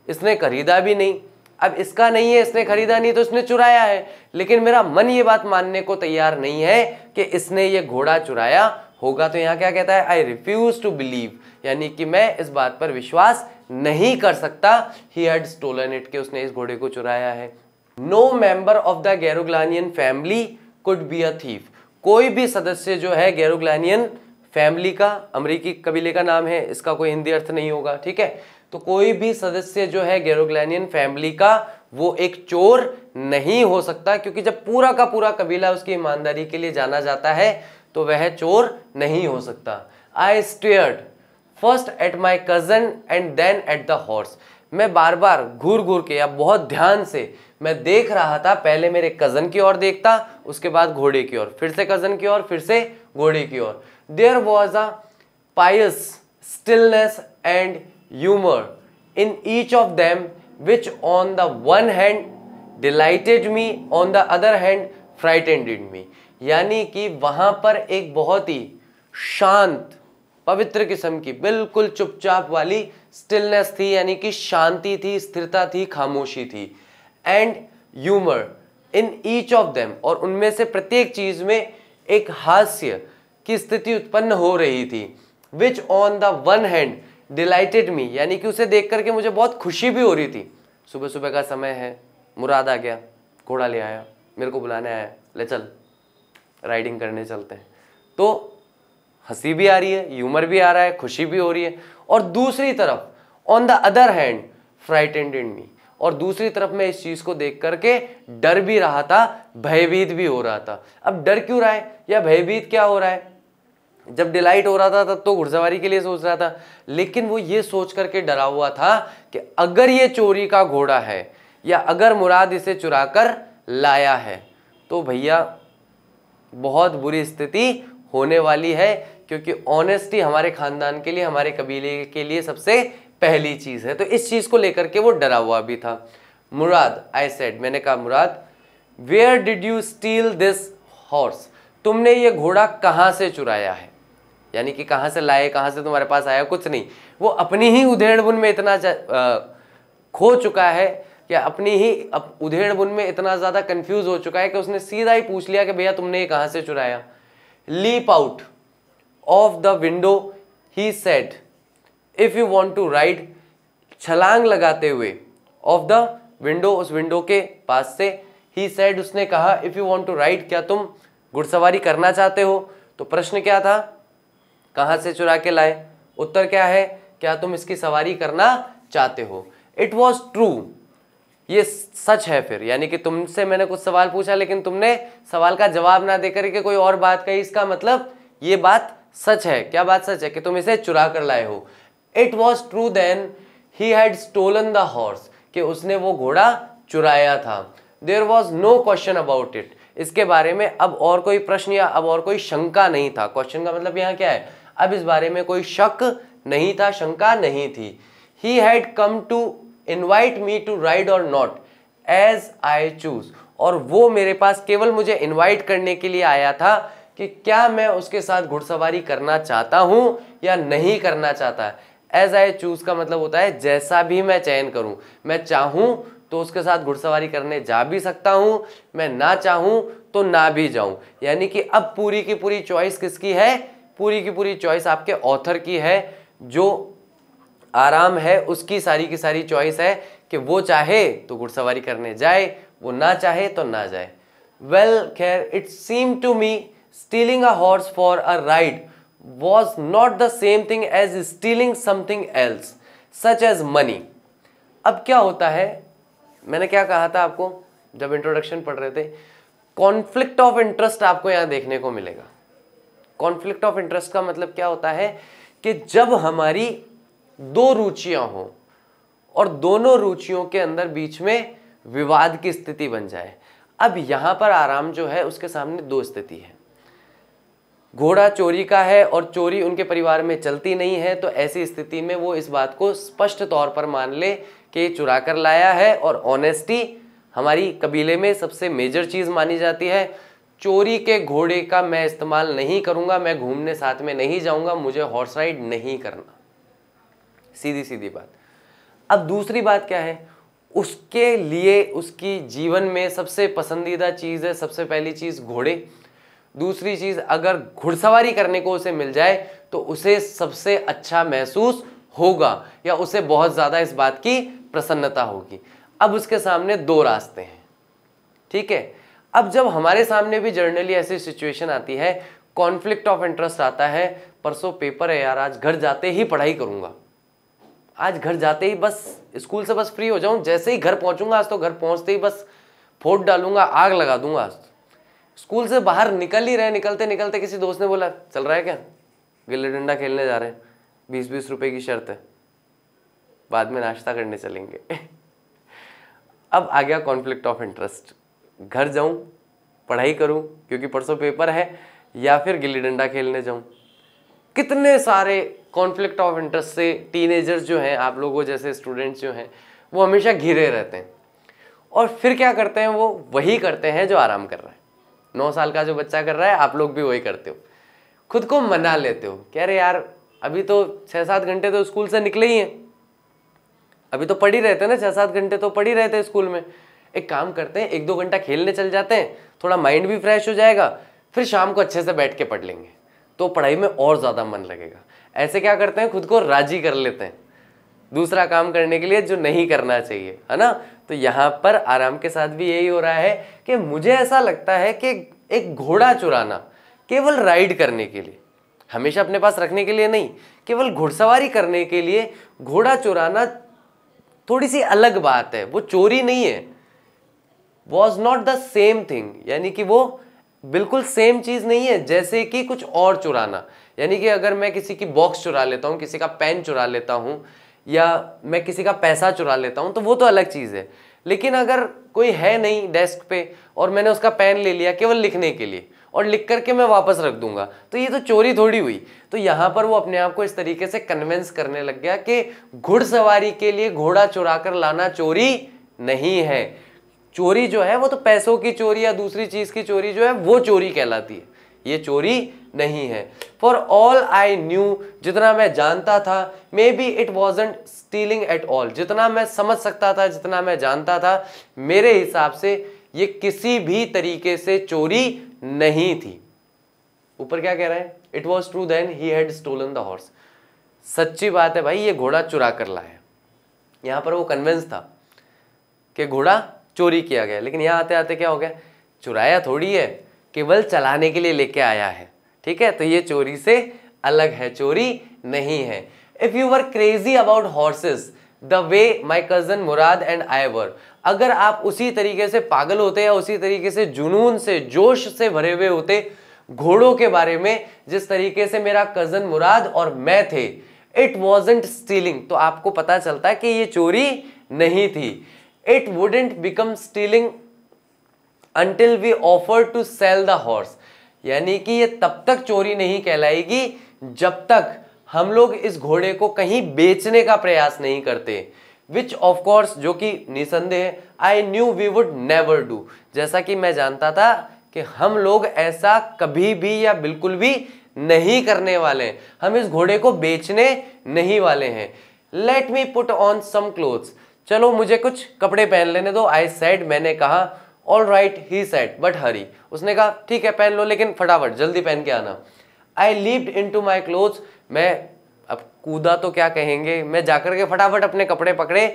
Speaker 1: इसने खरीदा भी नहीं अब इसका नहीं है इसने खरीदा नहीं तो इसने चुराया है लेकिन मेरा मन ये बात मानने को तैयार नहीं है कि इसने ये घोड़ा चुराया होगा तो यहाँ क्या कहता है आई रिफ्यूज टू बिलीव यानी कि मैं इस बात पर विश्वास नहीं कर सकता ही हैड स्टोलन इट के उसने इस घोड़े को चुराया है no member of the Garoghlanian family could be a thief कोई भी सदस्य जो है गैरोग्लानियन फैमिली का अमरीकी कबीले का नाम है इसका कोई हिंदी अर्थ नहीं होगा ठीक है तो कोई भी सदस्य जो है गेरोग्लैनियन फैमिली का वो एक चोर नहीं हो सकता क्योंकि जब पूरा का पूरा कबीला उसकी ईमानदारी के लिए जाना जाता है तो वह चोर नहीं हो सकता I stared first at my cousin and then at the horse मैं बार बार घूर घूर के या बहुत ध्यान से मैं देख रहा था पहले मेरे कज़न की ओर देखता उसके बाद घोड़े की ओर फिर से कज़न की ओर फिर से घोड़े की ओर there was a pious stillness and humor in each of them which on the one hand delighted me on the other hand frightened me यानी कि वहाँ पर एक बहुत ही शांत पवित्र किस्म की बिल्कुल चुपचाप वाली स्टिलनेस थी यानी कि शांति थी स्थिरता थी खामोशी थी and humour in each of them और उनमें से प्रत्येक चीज़ में एक हास्य की स्थिति उत्पन्न हो रही थी which on the one hand delighted me यानी कि उसे देख करके मुझे बहुत खुशी भी हो रही थी सुबह सुबह का समय है मुराद आ गया घोड़ा ले आया मेरे को बुलाने आया ले चल राइडिंग करने चलते हैं तो हंसी भी आ रही है ह्यूमर भी आ रहा है खुशी भी हो रही है और दूसरी तरफ on the other hand frightened in me और दूसरी तरफ मैं इस चीज़ को देख करके डर भी रहा था भयभीत भी हो रहा था अब डर क्यों रहा है या भयभीत क्या हो रहा है जब डिलाइट हो रहा था तब तो घुड़सवारी के लिए सोच रहा था लेकिन वो ये सोच करके डरा हुआ था कि अगर ये चोरी का घोड़ा है या अगर मुराद इसे चुरा कर लाया है तो भैया बहुत बुरी स्थिति होने वाली है क्योंकि ऑनेस्टी हमारे खानदान के लिए हमारे कबीले के लिए सबसे पहली चीज़ है तो इस चीज़ को लेकर के वो डरा हुआ भी था मुराद आई सेड मैंने कहा Murad where did you steal this horse तुमने ये घोड़ा कहाँ से चुराया है यानी कि कहाँ से लाए कहाँ से तुम्हारे पास आया कुछ नहीं वो अपनी ही उधेड़ बुन में इतना आ, खो चुका है कि अपनी ही अप, उधेड़ बुन में इतना ज़्यादा कंफ्यूज हो चुका है कि उसने सीधा ही पूछ लिया कि भैया तुमने ये कहाँ से चुराया leap out of the window he said if you want to ride छलांग लगाते हुए ऑफ द विंडो उस विंडो के पास से ही सेड उसने कहा if you want to ride क्या तुम घुड़सवारी करना चाहते हो तो प्रश्न क्या था कहाँ से चुरा के लाए उत्तर क्या है क्या तुम इसकी सवारी करना चाहते हो इट वॉज ट्रू ये सच है फिर यानी कि तुमसे मैंने कुछ सवाल पूछा लेकिन तुमने सवाल का जवाब ना दे करके कोई और बात कही इसका मतलब ये बात सच है क्या बात सच है कि तुम इसे चुरा कर लाए हो it was true then he had stolen the horse कि उसने वो घोड़ा चुराया था there was no question about it इसके बारे में अब और कोई प्रश्न या अब और कोई शंका नहीं था क्वेश्चन का मतलब यहाँ क्या है अब इस बारे में कोई शक नहीं था शंका नहीं थी he had come to invite me to ride or not as I choose और वो मेरे पास केवल मुझे इन्वाइट करने के लिए आया था कि क्या मैं उसके साथ घुड़सवारी करना चाहता हूँ या नहीं करना चाहता एज आई चूज का मतलब होता है जैसा भी मैं चयन करूँ मैं चाहूँ तो उसके साथ घुड़सवारी करने जा भी सकता हूँ मैं ना चाहूँ तो ना भी जाऊँ यानी कि अब पूरी की पूरी चॉइस किसकी है पूरी की पूरी चॉइस आपके ऑथर की है जो आराम है उसकी सारी की सारी चॉइस है कि वो चाहे तो घुड़सवारी करने जाए वो ना चाहे तो ना जाए वेल खैर it seem to me stealing a horse for a ride was not the same thing as stealing something else such as money अब क्या होता है मैंने क्या कहा था आपको जब इंट्रोडक्शन पढ़ रहे थे कॉन्फ्लिक्ट ऑफ इंटरेस्ट आपको यहाँ देखने को मिलेगा कॉन्फ्लिक्ट ऑफ इंटरेस्ट का मतलब क्या होता है कि जब हमारी दो रुचियां हों और दोनों रुचियों के अंदर बीच में विवाद की स्थिति बन जाए अब यहां पर आराम जो है उसके सामने दो स्थिति है घोड़ा चोरी का है और चोरी उनके परिवार में चलती नहीं है तो ऐसी स्थिति में वो इस बात को स्पष्ट तौर पर मान ले कि चुरा कर लाया है और ऑनेस्टी हमारी कबीले में सबसे मेजर चीज़ मानी जाती है चोरी के घोड़े का मैं इस्तेमाल नहीं करूंगा मैं घूमने साथ में नहीं जाऊंगा मुझे हॉर्स राइड नहीं करना सीधी सीधी बात अब दूसरी बात क्या है उसके लिए उसकी जीवन में सबसे पसंदीदा चीज़ है सबसे पहली चीज़ घोड़े दूसरी चीज़ अगर घुड़सवारी करने को उसे मिल जाए तो उसे सबसे अच्छा महसूस होगा या उसे बहुत ज़्यादा इस बात की प्रसन्नता होगी अब उसके सामने दो रास्ते हैं ठीक है अब जब हमारे सामने भी जर्नली ऐसी सिचुएशन आती है कॉन्फ्लिक्ट ऑफ इंटरेस्ट आता है परसों पेपर है यार आज घर जाते ही पढ़ाई करूँगा आज घर जाते ही बस स्कूल से बस फ्री हो जाऊँ जैसे ही घर पहुंचूंगा आज तो घर पहुँचते ही बस फोट डालूंगा आग लगा दूंगा आज स्कूल तो। से बाहर निकल ही रहे निकलते निकलते किसी दोस्त ने बोला चल रहा है क्या गिल्ली डंडा खेलने जा रहे हैं बीस बीस रुपए की शर्त है बाद में नाश्ता करने चलेंगे अब आ गया कॉन्फ्लिक्ट ऑफ इंटरेस्ट घर जाऊं पढ़ाई करूं क्योंकि परसों पेपर है या फिर गिल्ली डंडा खेलने जाऊं कितने सारे कॉन्फ्लिक्ट ऑफ इंटरेस्ट से टीनेजर्स जो हैं आप लोगों जैसे स्टूडेंट्स जो हैं वो हमेशा घिरे रहते हैं और फिर क्या करते हैं वो वही करते हैं जो आराम कर रहा है नौ साल का जो बच्चा कर रहा है आप लोग भी वही करते हो खुद को मना लेते हो कह रहे यार अभी तो छः सात घंटे तो स्कूल से निकले ही हैं अभी तो पढ़ ही रहते ना छः सात घंटे तो पढ़ ही रहते स्कूल में एक काम करते हैं एक दो घंटा खेलने चल जाते हैं थोड़ा माइंड भी फ्रेश हो जाएगा फिर शाम को अच्छे से बैठ के पढ़ लेंगे तो पढ़ाई में और ज़्यादा मन लगेगा ऐसे क्या करते हैं खुद को राजी कर लेते हैं दूसरा काम करने के लिए जो नहीं करना चाहिए है ना तो यहाँ पर आराम के साथ भी यही हो रहा है कि मुझे ऐसा लगता है कि एक घोड़ा चुराना केवल राइड करने के लिए हमेशा अपने पास रखने के लिए नहीं केवल घुड़सवारी करने के लिए घोड़ा चुराना थोड़ी सी अलग बात है वो चोरी नहीं है was not the same thing यानी कि वो बिल्कुल सेम चीज़ नहीं है जैसे कि कुछ और चुराना यानी कि अगर मैं किसी की बॉक्स चुरा लेता हूँ किसी का पेन चुरा लेता हूँ या मैं किसी का पैसा चुरा लेता हूँ तो वो तो अलग चीज़ है लेकिन अगर कोई है नहीं डेस्क पे और मैंने उसका पेन ले लिया केवल लिखने के लिए और लिख करके मैं वापस रख दूंगा तो ये तो चोरी थोड़ी हुई तो यहाँ पर वो अपने आप को इस तरीके से कन्वेंस करने लग गया कि घुड़सवारी के लिए घोड़ा चुरा कर लाना चोरी नहीं है चोरी जो है वो तो पैसों की चोरी या दूसरी चीज़ की चोरी जो है वो चोरी कहलाती है ये चोरी नहीं है फॉर ऑल आई न्यू जितना मैं जानता था maybe it wasn't stealing at all जितना मैं समझ सकता था जितना मैं जानता था मेरे हिसाब से ये किसी भी तरीके से चोरी नहीं थी ऊपर क्या कह रहे हैं it was true then he had stolen the horse सच्ची बात है भाई ये घोड़ा चुरा कर लाया यहाँ पर वो कन्विंस था कि घोड़ा चोरी किया गया लेकिन यहाँ आते आते क्या हो गया चुराया थोड़ी है केवल चलाने के लिए लेके आया है ठीक है तो ये चोरी से अलग है चोरी नहीं है if you were crazy about horses the way my cousin Murad and I were अगर आप उसी तरीके से पागल होते या उसी तरीके से जुनून से जोश से भरे हुए होते घोड़ों के बारे में जिस तरीके से मेरा कजन मुराद और मैं थे इट वॉजेंट स्टीलिंग तो आपको पता चलता है कि ये चोरी नहीं थी it wouldn't become stealing until we offer to sell the horse यानी कि ये तब तक चोरी नहीं कहलाएगी जब तक हम लोग इस घोड़े को कहीं बेचने का प्रयास नहीं करते विच ऑफकोर्स जो कि निसंदेह I knew we would never do जैसा कि मैं जानता था कि हम लोग ऐसा कभी भी या बिल्कुल भी नहीं करने वाले हम इस घोड़े को बेचने नहीं वाले हैं let me put on some clothes चलो मुझे कुछ कपड़े पहन लेने दो आई सेड मैंने कहा all right he said but hurry उसने कहा ठीक है पहन लो लेकिन फटाफट जल्दी पहन के आना I leave into my cloth मैं अब कूदा तो क्या कहेंगे मैं जाकर के फटाफट अपने कपड़े पकड़े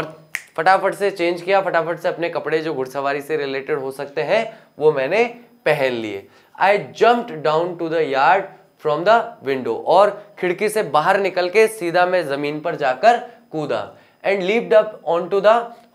Speaker 1: और फटाफट से चेंज किया फटाफट से अपने कपड़े जो घुड़सवारी से रिलेटेड हो सकते हैं वो मैंने पहन लिए I jump down to the yard from the window और खिड़की से बाहर निकल के सीधा मैं ज़मीन पर जाकर कूदा and leaped up onto the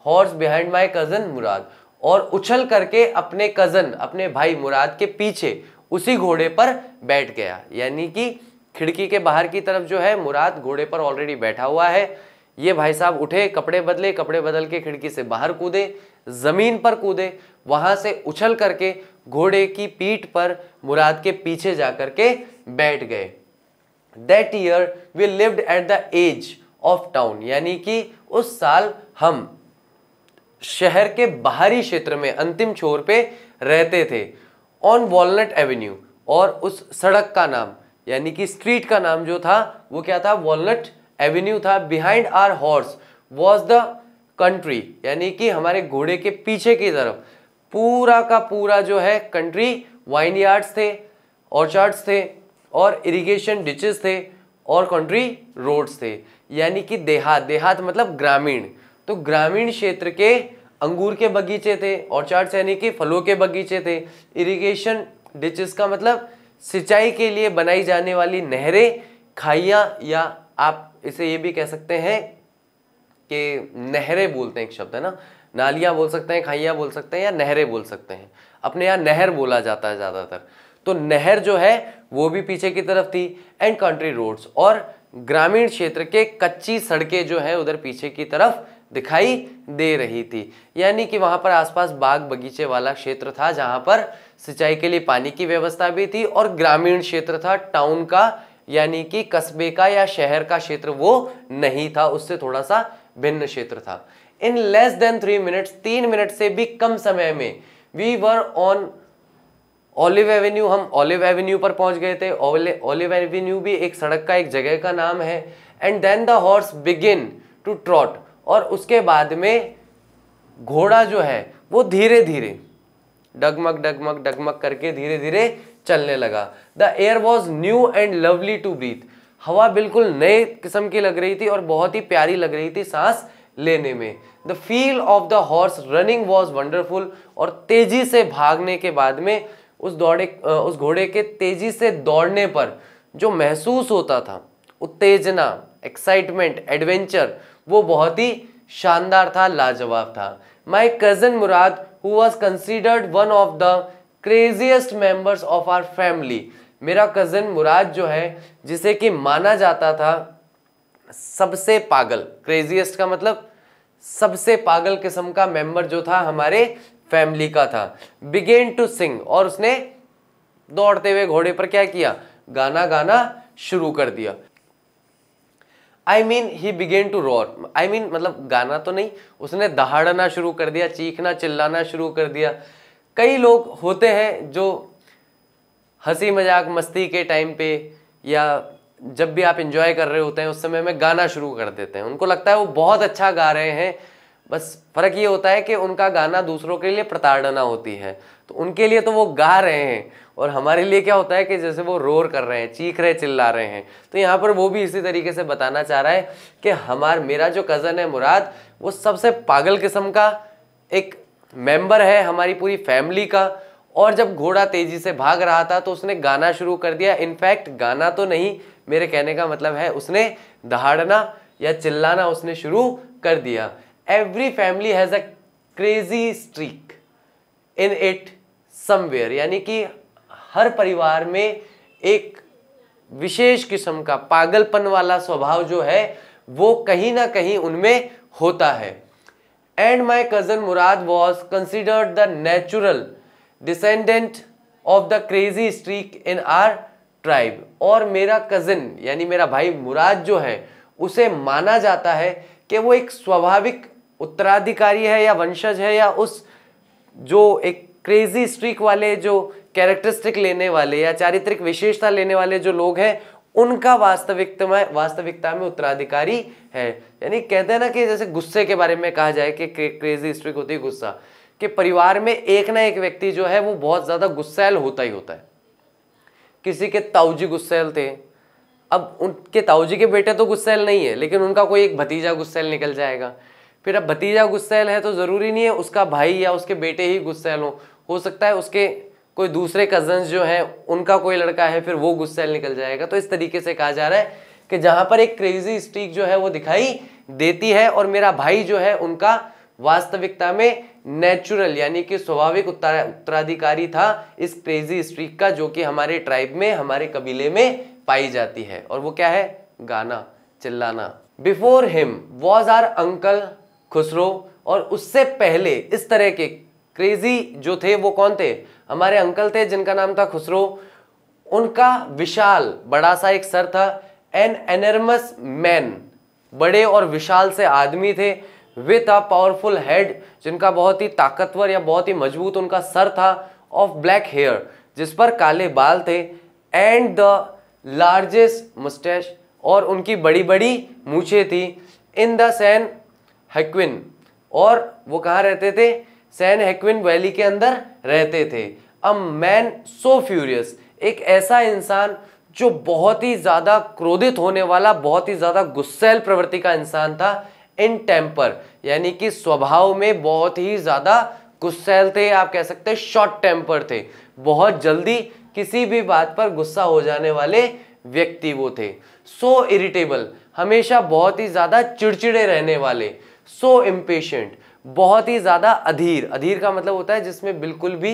Speaker 1: horse behind my cousin Murad और उछल करके अपने कजन अपने भाई मुराद के पीछे उसी घोड़े पर बैठ गया यानी कि खिड़की के बाहर की तरफ जो है मुराद घोड़े पर ऑलरेडी बैठा हुआ है ये भाई साहब उठे कपड़े बदले कपड़े बदल के खिड़की से बाहर कूदे ज़मीन पर कूदे वहाँ से उछल करके घोड़े की पीठ पर मुराद के पीछे जा कर के बैठ गए that year we lived at the edge of town यानी कि उस साल हम शहर के बाहरी क्षेत्र में अंतिम छोर पे रहते थे ऑन वॉलनट एवेन्यू और उस सड़क का नाम यानी कि स्ट्रीट का नाम जो था वो क्या था वॉलनट एवेन्यू था behind our horse was the country यानी कि हमारे घोड़े के पीछे की तरफ पूरा का पूरा जो है कंट्री वाइन यार्ड्स थे ऑर्चार्ड्स थे और इरिगेशन डिचेस थे और कंट्री रोड्स थे यानी कि देहात देहात मतलब ग्रामीण तो ग्रामीण क्षेत्र के अंगूर के बगीचे थे ऑर्चार्ड्स यानी कि फलों के बगीचे थे इरिगेशन डिचेस का मतलब सिंचाई के लिए बनाई जाने वाली नहरें खाइयाँ या आप इसे ये भी कह सकते हैं कि नहरें बोलते हैं एक शब्द है ना नालियाँ बोल सकते हैं खाइयाँ बोल सकते हैं या नहरें बोल सकते हैं अपने यहाँ नहर बोला जाता है ज़्यादातर तो नहर जो है वो भी पीछे की तरफ थी एंड कंट्री रोड्स और ग्रामीण क्षेत्र के कच्ची सड़कें जो है उधर पीछे की तरफ दिखाई दे रही थी यानी कि वहाँ पर आसपास बाग बगीचे वाला क्षेत्र था जहाँ पर सिंचाई के लिए पानी की व्यवस्था भी थी और ग्रामीण क्षेत्र था टाउन का यानी कि कस्बे का या शहर का क्षेत्र वो नहीं था उससे थोड़ा सा भिन्न क्षेत्र था in less than three minutes तीन मिनट से भी कम समय में we were on Olive Avenue हम ऑलिव एवेन्यू पर पहुंच गए थे ऑलिव एवेन्यू भी एक सड़क का एक जगह का नाम है and then the horse begin to trot और उसके बाद में घोड़ा जो है वो धीरे धीरे डगमग डगमग डगमग करके धीरे धीरे चलने लगा the air was new and lovely to breathe हवा बिल्कुल नए किस्म की लग रही थी और बहुत ही प्यारी लग रही थी सांस लेने में the feel of the horse running was wonderful और तेजी से भागने के बाद में उस दौड़े उस घोड़े के तेजी से दौड़ने पर जो महसूस होता था उत्तेजना एक्साइटमेंट एडवेंचर वो बहुत ही शानदार था लाजवाब था my cousin Murad who was considered one of the craziest members of our family मेरा कज़न मुराद जो है जिसे कि माना जाता था सबसे पागल क्रेजीएस्ट का मतलब सबसे पागल किस्म का मेंबर जो था हमारे फैमिली का था बिगेन टू सिंग और उसने दौड़ते हुए घोड़े पर क्या किया गाना गाना शुरू कर दिया I mean he began to roar I mean मतलब गाना तो नहीं उसने दहाड़ना शुरू कर दिया चीखना चिल्लाना शुरू कर दिया कई लोग होते हैं जो हंसी मजाक मस्ती के टाइम पे या जब भी आप इंजॉय कर रहे होते हैं उस समय में गाना शुरू कर देते हैं उनको लगता है वो बहुत अच्छा गा रहे हैं बस फर्क ये होता है कि उनका गाना दूसरों के लिए प्रताड़ना होती है तो उनके लिए तो वो गा रहे हैं और हमारे लिए क्या होता है कि जैसे वो रोर कर रहे हैं चीख रहे चिल्ला रहे हैं तो यहाँ पर वो भी इसी तरीके से बताना चाह रहा है कि हमार मेरा जो कज़न है मुराद वो सबसे पागल किस्म का एक मेंबर है हमारी पूरी फैमिली का और जब घोड़ा तेज़ी से भाग रहा था तो उसने गाना शुरू कर दिया इनफैक्ट गाना तो नहीं मेरे कहने का मतलब है उसने दहाड़ना या चिल्लाना उसने शुरू कर दिया every family has a crazy streak in it somewhere यानी कि हर परिवार में एक विशेष किस्म का पागलपन वाला स्वभाव जो है वो कहीं ना कहीं उनमें होता है and my cousin Murad was considered the natural descendant of the crazy streak in our tribe और मेरा कज़न यानी मेरा भाई मुराद जो है उसे माना जाता है कि वो एक स्वाभाविक उत्तराधिकारी है या वंशज है या उस जो एक क्रेजी स्ट्रीक वाले जो कैरेक्टरिस्टिक लेने वाले या चारित्रिक विशेषता लेने वाले जो लोग हैं उनका वास्तविकता में वास्तविकता में उत्तराधिकारी है यानी कहते हैं ना कि जैसे गुस्से के बारे में कहा जाए कि क्रेजी स्ट्रिक होती है गुस्सा कि परिवार में एक ना एक व्यक्ति जो है वो बहुत ज़्यादा गुस्सैल होता ही होता है किसी के ताऊजी गुस्सैल थे अब उनके ताऊजी के बेटे तो गुस्सैल नहीं है लेकिन उनका कोई एक भतीजा गुस्सैल निकल जाएगा फिर अब भतीजा गुस्सैल है तो ज़रूरी नहीं है उसका भाई या उसके बेटे ही गुस्सैल हो हो सकता है उसके कोई दूसरे कजन जो हैं उनका कोई लड़का है फिर वो गुस्सैल निकल जाएगा तो इस तरीके से कहा जा रहा है कि जहाँ पर एक क्रेजी स्ट्रीक जो है वो दिखाई देती है और मेरा भाई जो है उनका वास्तविकता में नेचुरल यानी कि स्वाभाविक उत्तराधिकारी था इस क्रेजी स्ट्रीक का जो कि हमारे ट्राइब में हमारे कबीले में पाई जाती है और वो क्या है गाना चिल्लाना before him was our uncle Khusro और उससे पहले इस तरह के क्रेजी जो थे वो कौन थे हमारे अंकल थे जिनका नाम था खुसरो उनका विशाल बड़ा सा एक सर था एन एनर्मस मैन बड़े और विशाल से आदमी थे विथ अ पावरफुल हेड जिनका बहुत ही ताकतवर या बहुत ही मजबूत उनका सर था ऑफ ब्लैक हेयर जिस पर काले बाल थे एंड द लार्जेस्ट मुस्टैश और उनकी बड़ी बड़ी मूछे थी इन द सैन हैक्विन और वो कहाँ रहते थे सैन हैक्विन वैली के अंदर रहते थे अ मैन सो फ्यूरियस एक ऐसा इंसान जो बहुत ही ज़्यादा क्रोधित होने वाला बहुत ही ज़्यादा गुस्सेल प्रवृत्ति का इंसान था इन टेम्पर यानी कि स्वभाव में बहुत ही ज़्यादा गुस्सैल थे आप कह सकते हैं शॉर्ट टेम्पर थे बहुत जल्दी किसी भी बात पर गुस्सा हो जाने वाले व्यक्ति वो थे सो so इरिटेबल हमेशा बहुत ही ज़्यादा चिड़चिड़े रहने वाले सो so इम्पेशेंट बहुत ही ज़्यादा अधीर अधीर का मतलब होता है जिसमें बिल्कुल भी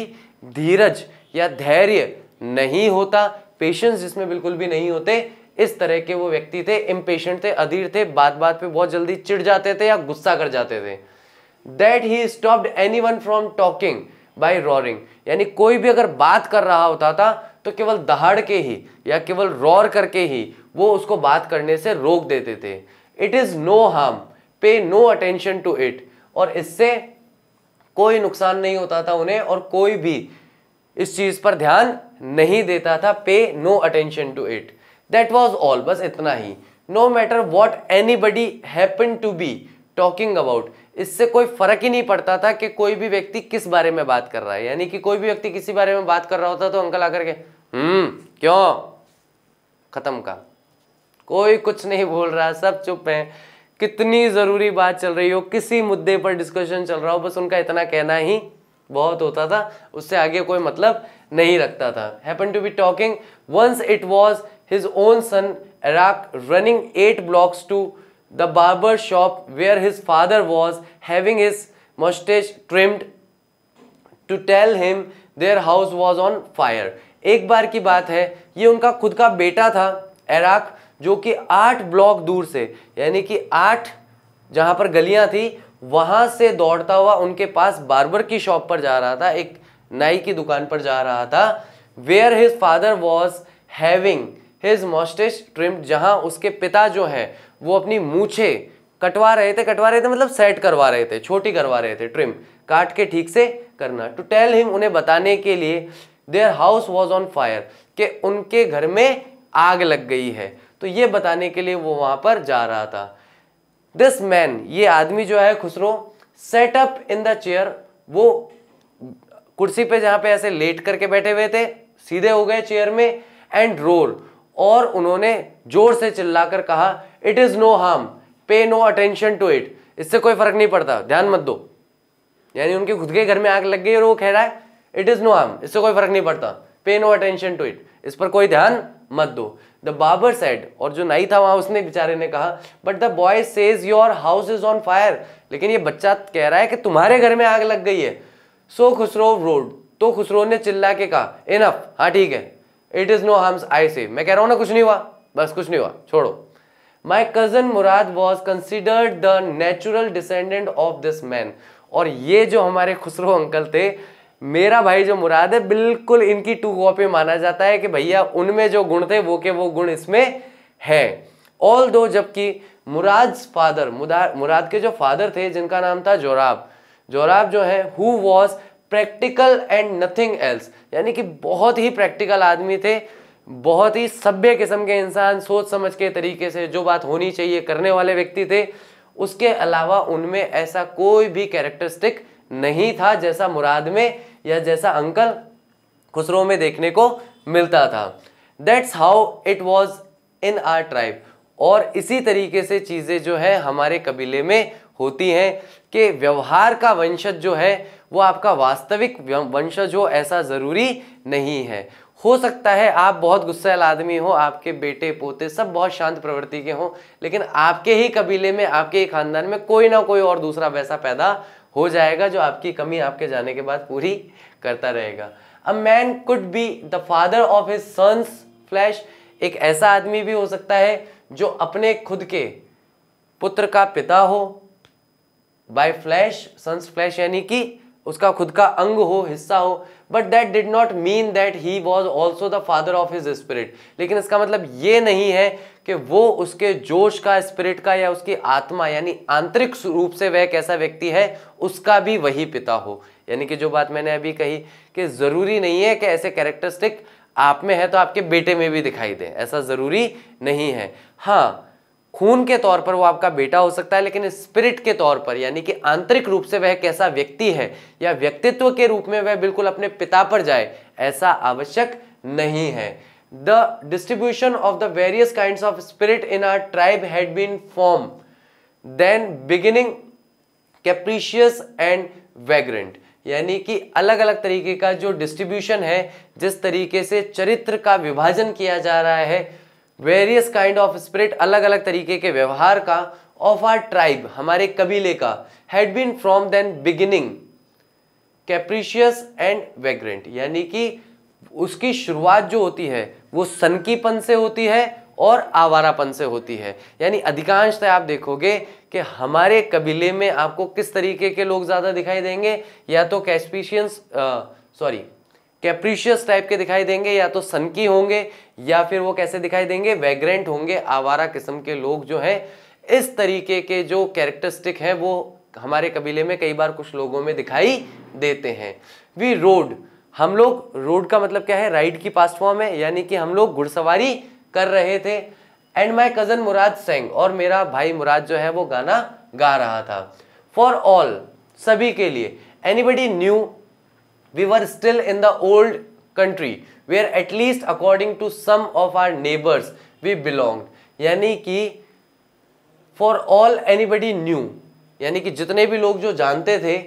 Speaker 1: धीरज या धैर्य नहीं होता पेशेंस जिसमें बिल्कुल भी नहीं होते इस तरह के वो व्यक्ति थे इम्पेशेंट थे अधीर थे बात बात पे बहुत जल्दी चिढ़ जाते थे या गुस्सा कर जाते थे that he stopped anyone from talking by roaring यानी कोई भी अगर बात कर रहा होता था तो केवल दहाड़ के ही या केवल रोर करके ही वो उसको बात करने से रोक देते थे it is no harm pay no attention to it और इससे कोई नुकसान नहीं होता था उन्हें और कोई भी इस चीज़ पर ध्यान नहीं देता था pay no attention to it that was all बस इतना ही no matter what anybody happen to be talking about इससे कोई फर्क ही नहीं पड़ता था कि कोई भी व्यक्ति किस बारे में बात कर रहा है यानी कि कोई भी व्यक्ति किसी बारे में बात कर रहा होता तो अंकल आकर के हम्म क्यों खत्म का कोई कुछ नहीं बोल रहा सब चुप है कितनी ज़रूरी बात चल रही हो किसी मुद्दे पर डिस्कशन चल रहा हो बस उनका इतना कहना ही बहुत होता था उससे आगे कोई मतलब नहीं रखता था happen to be talking once it was his own son Arak running eight blocks to the barber shop where his father was having his mustache trimmed to tell him their house was on fire एक बार की बात है ये उनका खुद का बेटा था एराक जो कि आठ ब्लॉक दूर से यानी कि आठ जहाँ पर गलियाँ थी वहाँ से दौड़ता हुआ उनके पास बार्बर की शॉप पर जा रहा था एक नाई की दुकान पर जा रहा था where his father was having his mustache trim जहाँ उसके पिता जो है वो अपनी मूछे कटवा रहे थे कटवा रहे थे मतलब सेट करवा रहे थे छोटी करवा रहे थे ट्रिम काट के ठीक से करना टू टेल हिम उन्हें बताने के लिए their house was on fire के उनके घर में आग लग गई है तो ये बताने के लिए वो वहां पर जा रहा था दिस मैन ये आदमी जो है Khusro sat up in the chair वो कुर्सी पे जहां पे ऐसे लेट करके बैठे हुए थे सीधे हो गए चेयर में एंड रोल और उन्होंने जोर से चिल्लाकर कहा it is no harm pay no attention to it इससे कोई फर्क नहीं पड़ता ध्यान मत दो यानी उनके खुद के घर में आग लग गई और वो कह रहा है इट इज़ नो हार्म इससे कोई फर्क नहीं पड़ता पे नो अटेंशन टू इट इस पर कोई ध्यान मत दो द बाबर सेड और जो नाई था वहां उसने बेचारे ने कहा but the boy says your house is on fire लेकिन ये बच्चा कह रहा है कि तुम्हारे घर में आग लग गई है सो खुसरो रोड तो खुसरो ने चिल्ला के कहा इनफ हाँ ठीक है it is no harms I say मैं कह रहा हूँ ना कुछ नहीं हुआ बस कुछ नहीं हुआ छोड़ो my cousin Murad was considered the natural descendant of this man और ये जो हमारे खुसरो अंकल थे मेरा भाई जो मुराद है बिल्कुल इनकी टू कॉपी माना जाता है कि भैया उनमें जो गुण थे वो के वो गुण इसमें हैं ऑल दो जबकि मुराद फादर मुराद के जो फादर थे जिनका नाम था जोराब जोराब जो है who was practical and nothing else यानी कि बहुत ही प्रैक्टिकल आदमी थे बहुत ही सभ्य किस्म के इंसान सोच समझ के तरीके से जो बात होनी चाहिए करने वाले व्यक्ति थे उसके अलावा उनमें ऐसा कोई भी कैरेक्टरिस्टिक नहीं था जैसा मुराद में या जैसा अंकल खुसरो में देखने को मिलता था that's how it was in our tribe और इसी तरीके से चीज़ें जो है हमारे कबीले में होती हैं कि व्यवहार का वंशज जो है वो आपका वास्तविक वंशज हो ऐसा ज़रूरी नहीं है हो सकता है आप बहुत गुस्सेल आदमी हो आपके बेटे पोते सब बहुत शांत प्रवृत्ति के हों लेकिन आपके ही कबीले में आपके ही खानदान में कोई ना कोई और दूसरा वैसा पैदा हो जाएगा जो आपकी कमी आपके जाने के बाद पूरी करता रहेगा a man could be the father of his sons flesh एक ऐसा आदमी भी हो सकता है जो अपने खुद के पुत्र का पिता हो बाय फ्लैश सन्स फ्लैश यानी कि उसका खुद का अंग हो हिस्सा हो but that did not mean that he was also the father of his spirit लेकिन इसका मतलब ये नहीं है कि वो उसके जोश का स्पिरिट का या उसकी आत्मा यानी आंतरिक रूप से वह कैसा व्यक्ति है उसका भी वही पिता हो यानी कि जो बात मैंने अभी कही कि ज़रूरी नहीं है कि ऐसे कैरेक्टरिस्टिक आप में है तो आपके बेटे में भी दिखाई दे ऐसा ज़रूरी नहीं है हाँ खून के तौर पर वो आपका बेटा हो सकता है लेकिन स्पिरिट के तौर पर यानी कि आंतरिक रूप से वह कैसा व्यक्ति है या व्यक्तित्व के रूप में वह बिल्कुल अपने पिता पर जाए ऐसा आवश्यक नहीं है the distribution of the various kind of spirit in our tribe had been from then beginning capricious and vagrant यानी कि अलग अलग तरीके का जो डिस्ट्रीब्यूशन है जिस तरीके से चरित्र का विभाजन किया जा रहा है वेरियस काइंड ऑफ स्पिरिट अलग अलग तरीके के व्यवहार का ऑफ आर ट्राइब हमारे कबीले का had been from then beginning capricious and vagrant यानी कि उसकी शुरुआत जो होती है वो सनकीपन से होती है और आवारापन से होती है यानी अधिकांशतः आप देखोगे कि हमारे कबीले में आपको किस तरीके के लोग ज़्यादा दिखाई देंगे या तो कैस्पिशियंस सॉरी कैप्रिशियस टाइप के दिखाई देंगे या तो सनकी होंगे या फिर वो कैसे दिखाई देंगे वैग्रेंट होंगे आवारा किस्म के लोग जो हैं इस तरीके के जो कैरेक्टरिस्टिक हैं वो हमारे कबीले में कई बार कुछ लोगों में दिखाई देते हैं वी रोड हम लोग रोड का मतलब क्या है राइड की पास्ट फॉर्म है यानी कि हम लोग घुड़सवारी कर रहे थे एंड माई कज़न मुराद सेंग और मेरा भाई मुराद जो है वो गाना गा रहा था फॉर ऑल सभी के लिए anybody new we were still in the old country we are at least according to some of our neighbours we belong यानी कि फॉर ऑल एनीबडी न्यू यानी कि जितने भी लोग जो जानते थे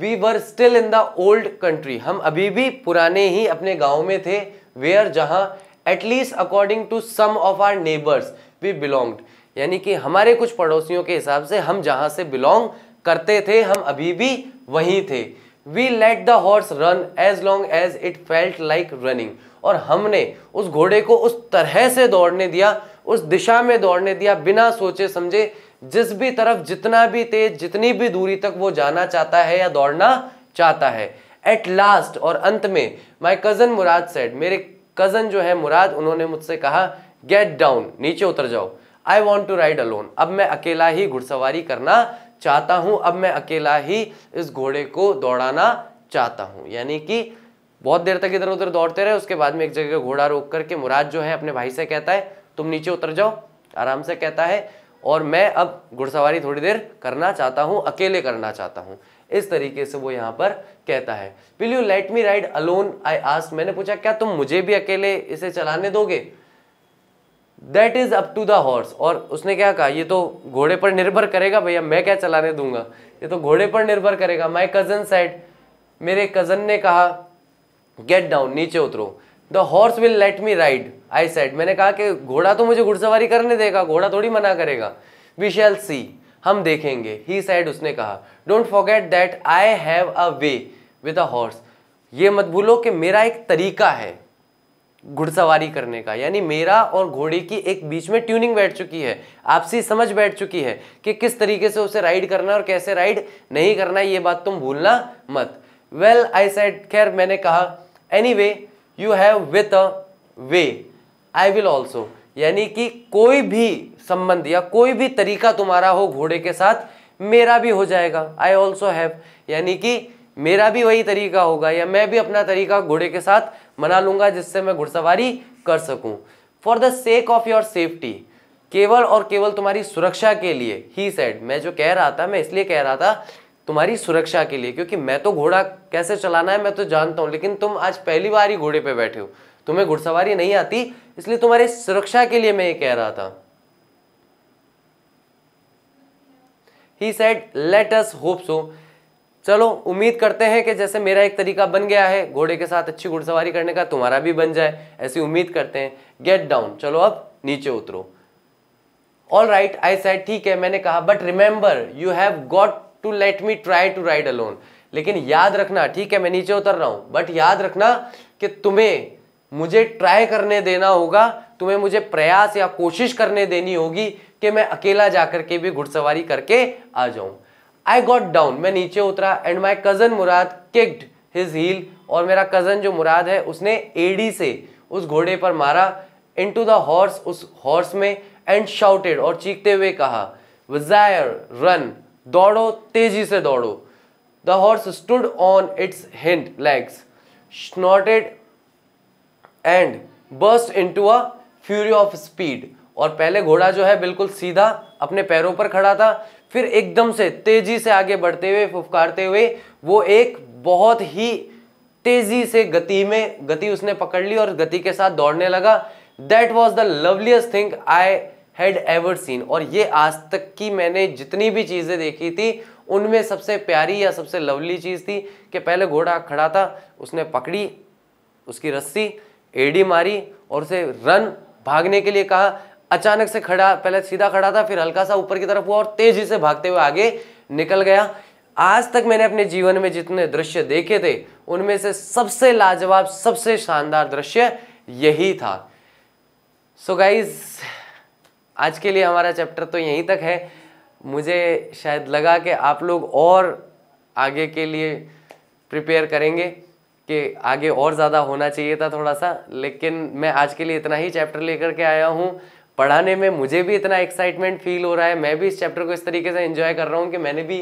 Speaker 1: we were still in the old country हम अभी भी पुराने ही अपने गाँव में थे वेयर जहाँ at least according to some of our neighbours we belonged यानी कि हमारे कुछ पड़ोसियों के हिसाब से हम जहाँ से बिलोंग करते थे हम अभी भी वहीं थे we let the horse run as long as it felt like running और हमने उस घोड़े को उस तरह से दौड़ने दिया उस दिशा में दौड़ने दिया बिना सोचे समझे जिस भी तरफ जितना भी तेज जितनी भी दूरी तक वो जाना चाहता है या दौड़ना चाहता है एट लास्ट और अंत में माई कज़न मुराद सेड मेरे कज़न जो है मुराद उन्होंने मुझसे कहा गेट डाउन नीचे उतर जाओ I want to ride alone अब मैं अकेला ही घुड़सवारी करना चाहता हूं अब मैं अकेला ही इस घोड़े को दौड़ाना चाहता हूं यानी कि बहुत देर तक इधर उधर दौड़ते रहे उसके बाद में एक जगह घोड़ा रोक करके मुराद जो है अपने भाई से कहता है तुम नीचे उतर जाओ आराम से कहता है और मैं अब घुड़सवारी थोड़ी देर करना चाहता हूँ अकेले करना चाहता हूँ इस तरीके से वो यहाँ पर कहता है will you let me ride alone I ask मैंने पूछा क्या तुम मुझे भी अकेले इसे चलाने दोगे that is up to the horse और उसने क्या कहा ये तो घोड़े पर निर्भर करेगा भैया मैं क्या चलाने दूंगा ये तो घोड़े पर निर्भर करेगा माई कज़न साइड मेरे कज़न ने कहा गेट डाउन नीचे उतरो the horse will let me ride I said मैंने कहा कि घोड़ा तो मुझे घुड़सवारी करने देगा घोड़ा थोड़ी मना करेगा वी शैल सी हम देखेंगे ही साइड उसने कहा don't forget that I have a way with a horse ये मत भूलो कि मेरा एक तरीका है घुड़सवारी करने का यानी मेरा और घोड़े की एक बीच में ट्यूनिंग बैठ चुकी है आपसी समझ बैठ चुकी है कि किस तरीके से उसे राइड करना और कैसे राइड नहीं करना ये बात तुम भूलना मत वेल आई सेड खैर मैंने कहा any way you have with a way I will also यानी कि कोई भी संबंध या कोई भी तरीका तुम्हारा हो घोड़े के साथ मेरा भी हो जाएगा आई ऑल्सो हैव यानी कि मेरा भी वही तरीका होगा या मैं भी अपना तरीका घोड़े के साथ मना लूंगा जिससे मैं घुड़सवारी कर सकूँ for the sake of your safety केवल और केवल तुम्हारी सुरक्षा के लिए ही सेड मैं जो कह रहा था मैं इसलिए कह रहा था तुम्हारी सुरक्षा के लिए क्योंकि मैं तो घोड़ा कैसे चलाना है मैं तो जानता हूँ लेकिन तुम आज पहली बार ही घोड़े पे बैठे हो तुम्हें घुड़सवारी नहीं आती इसलिए तुम्हारी सुरक्षा के लिए मैं ये कह रहा था he said let us hope so चलो उम्मीद करते हैं कि जैसे मेरा एक तरीका बन गया है घोड़े के साथ अच्छी घुड़सवारी करने का तुम्हारा भी बन जाए ऐसी उम्मीद करते हैं गेट डाउन चलो अब नीचे उतरो ऑल राइट आई सेट ठीक है मैंने कहा but remember you have got to let me try to ride alone लेकिन याद रखना ठीक है मैं नीचे उतर रहा हूं बट याद रखना कि तुम्हें मुझे ट्राई करने देना होगा तुम्हें मुझे प्रयास या कोशिश करने देनी होगी कि मैं अकेला जाकर के भी घुड़सवारी करके आ जाऊं आई गॉट डाउन मैं नीचे उतरा and my cousin Murad kicked his heel और मेरा कज़न जो मुराद है उसने एडी से उस घोड़े पर मारा इन टू द हॉर्स उस हॉर्स में एंड शाउटेड और चीखते हुए कहा विजायर रन दौड़ो तेजी से दौड़ो the horse stood on its hind legs snorted and burst into a fury of speed और पहले घोड़ा जो है बिल्कुल सीधा अपने पैरों पर खड़ा था फिर एकदम से तेजी से आगे बढ़ते हुए फुफकारते हुए वो एक बहुत ही तेजी से गति में गति उसने पकड़ ली और गति के साथ दौड़ने लगा that was the loveliest thing I had ever seen और ये आज तक की मैंने जितनी भी चीज़ें देखी थी उनमें सबसे प्यारी या सबसे लवली चीज़ थी कि पहले घोड़ा खड़ा था उसने पकड़ी उसकी रस्सी एडी मारी और उसे रन भागने के लिए कहा अचानक से खड़ा पहले सीधा खड़ा था फिर हल्का सा ऊपर की तरफ हुआ और तेजी से भागते हुए आगे निकल गया आज तक मैंने अपने जीवन में जितने दृश्य देखे थे उनमें से सबसे लाजवाब सबसे शानदार दृश्य यही था सो so गाइज आज के लिए हमारा चैप्टर तो यहीं तक है मुझे शायद लगा कि आप लोग और आगे के लिए प्रिपेयर करेंगे कि आगे और ज़्यादा होना चाहिए था थोड़ा सा लेकिन मैं आज के लिए इतना ही चैप्टर लेकर के आया हूँ पढ़ाने में मुझे भी इतना एक्साइटमेंट फील हो रहा है मैं भी इस चैप्टर को इस तरीके से इन्जॉय कर रहा हूँ कि मैंने भी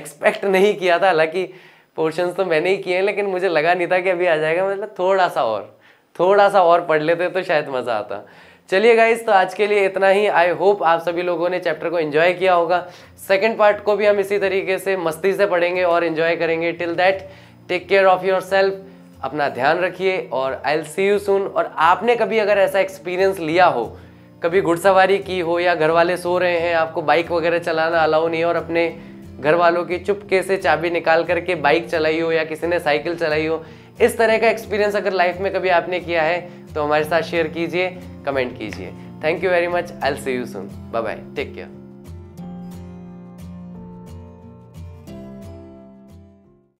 Speaker 1: एक्सपेक्ट नहीं किया था हालांकि पोर्शंस तो मैंने ही किए हैं लेकिन मुझे लगा नहीं था कि अभी आ जाएगा मतलब थोड़ा सा और थोड़ा सा और पढ़ लेते तो शायद मज़ा आता चलिए गाइज तो आज के लिए इतना ही आई होप आप सभी लोगों ने चैप्टर को एंजॉय किया होगा सेकंड पार्ट को भी हम इसी तरीके से मस्ती से पढ़ेंगे और इन्जॉय करेंगे till that take care of yourself अपना ध्यान रखिए और आई एल सी यू सुन और आपने कभी अगर ऐसा एक्सपीरियंस लिया हो कभी घुड़सवारी की हो या घर वाले सो रहे हैं आपको बाइक वगैरह चलाना अलाउ नहीं है और अपने घर वालों की चुपके से चाबी निकाल करके बाइक चलाई हो या किसी ने साइकिल चलाई हो इस तरह का एक्सपीरियंस अगर लाइफ में कभी आपने किया है तो हमारे साथ शेयर कीजिए कमेंट कीजिए thank you very much I'll see you soon bye bye take care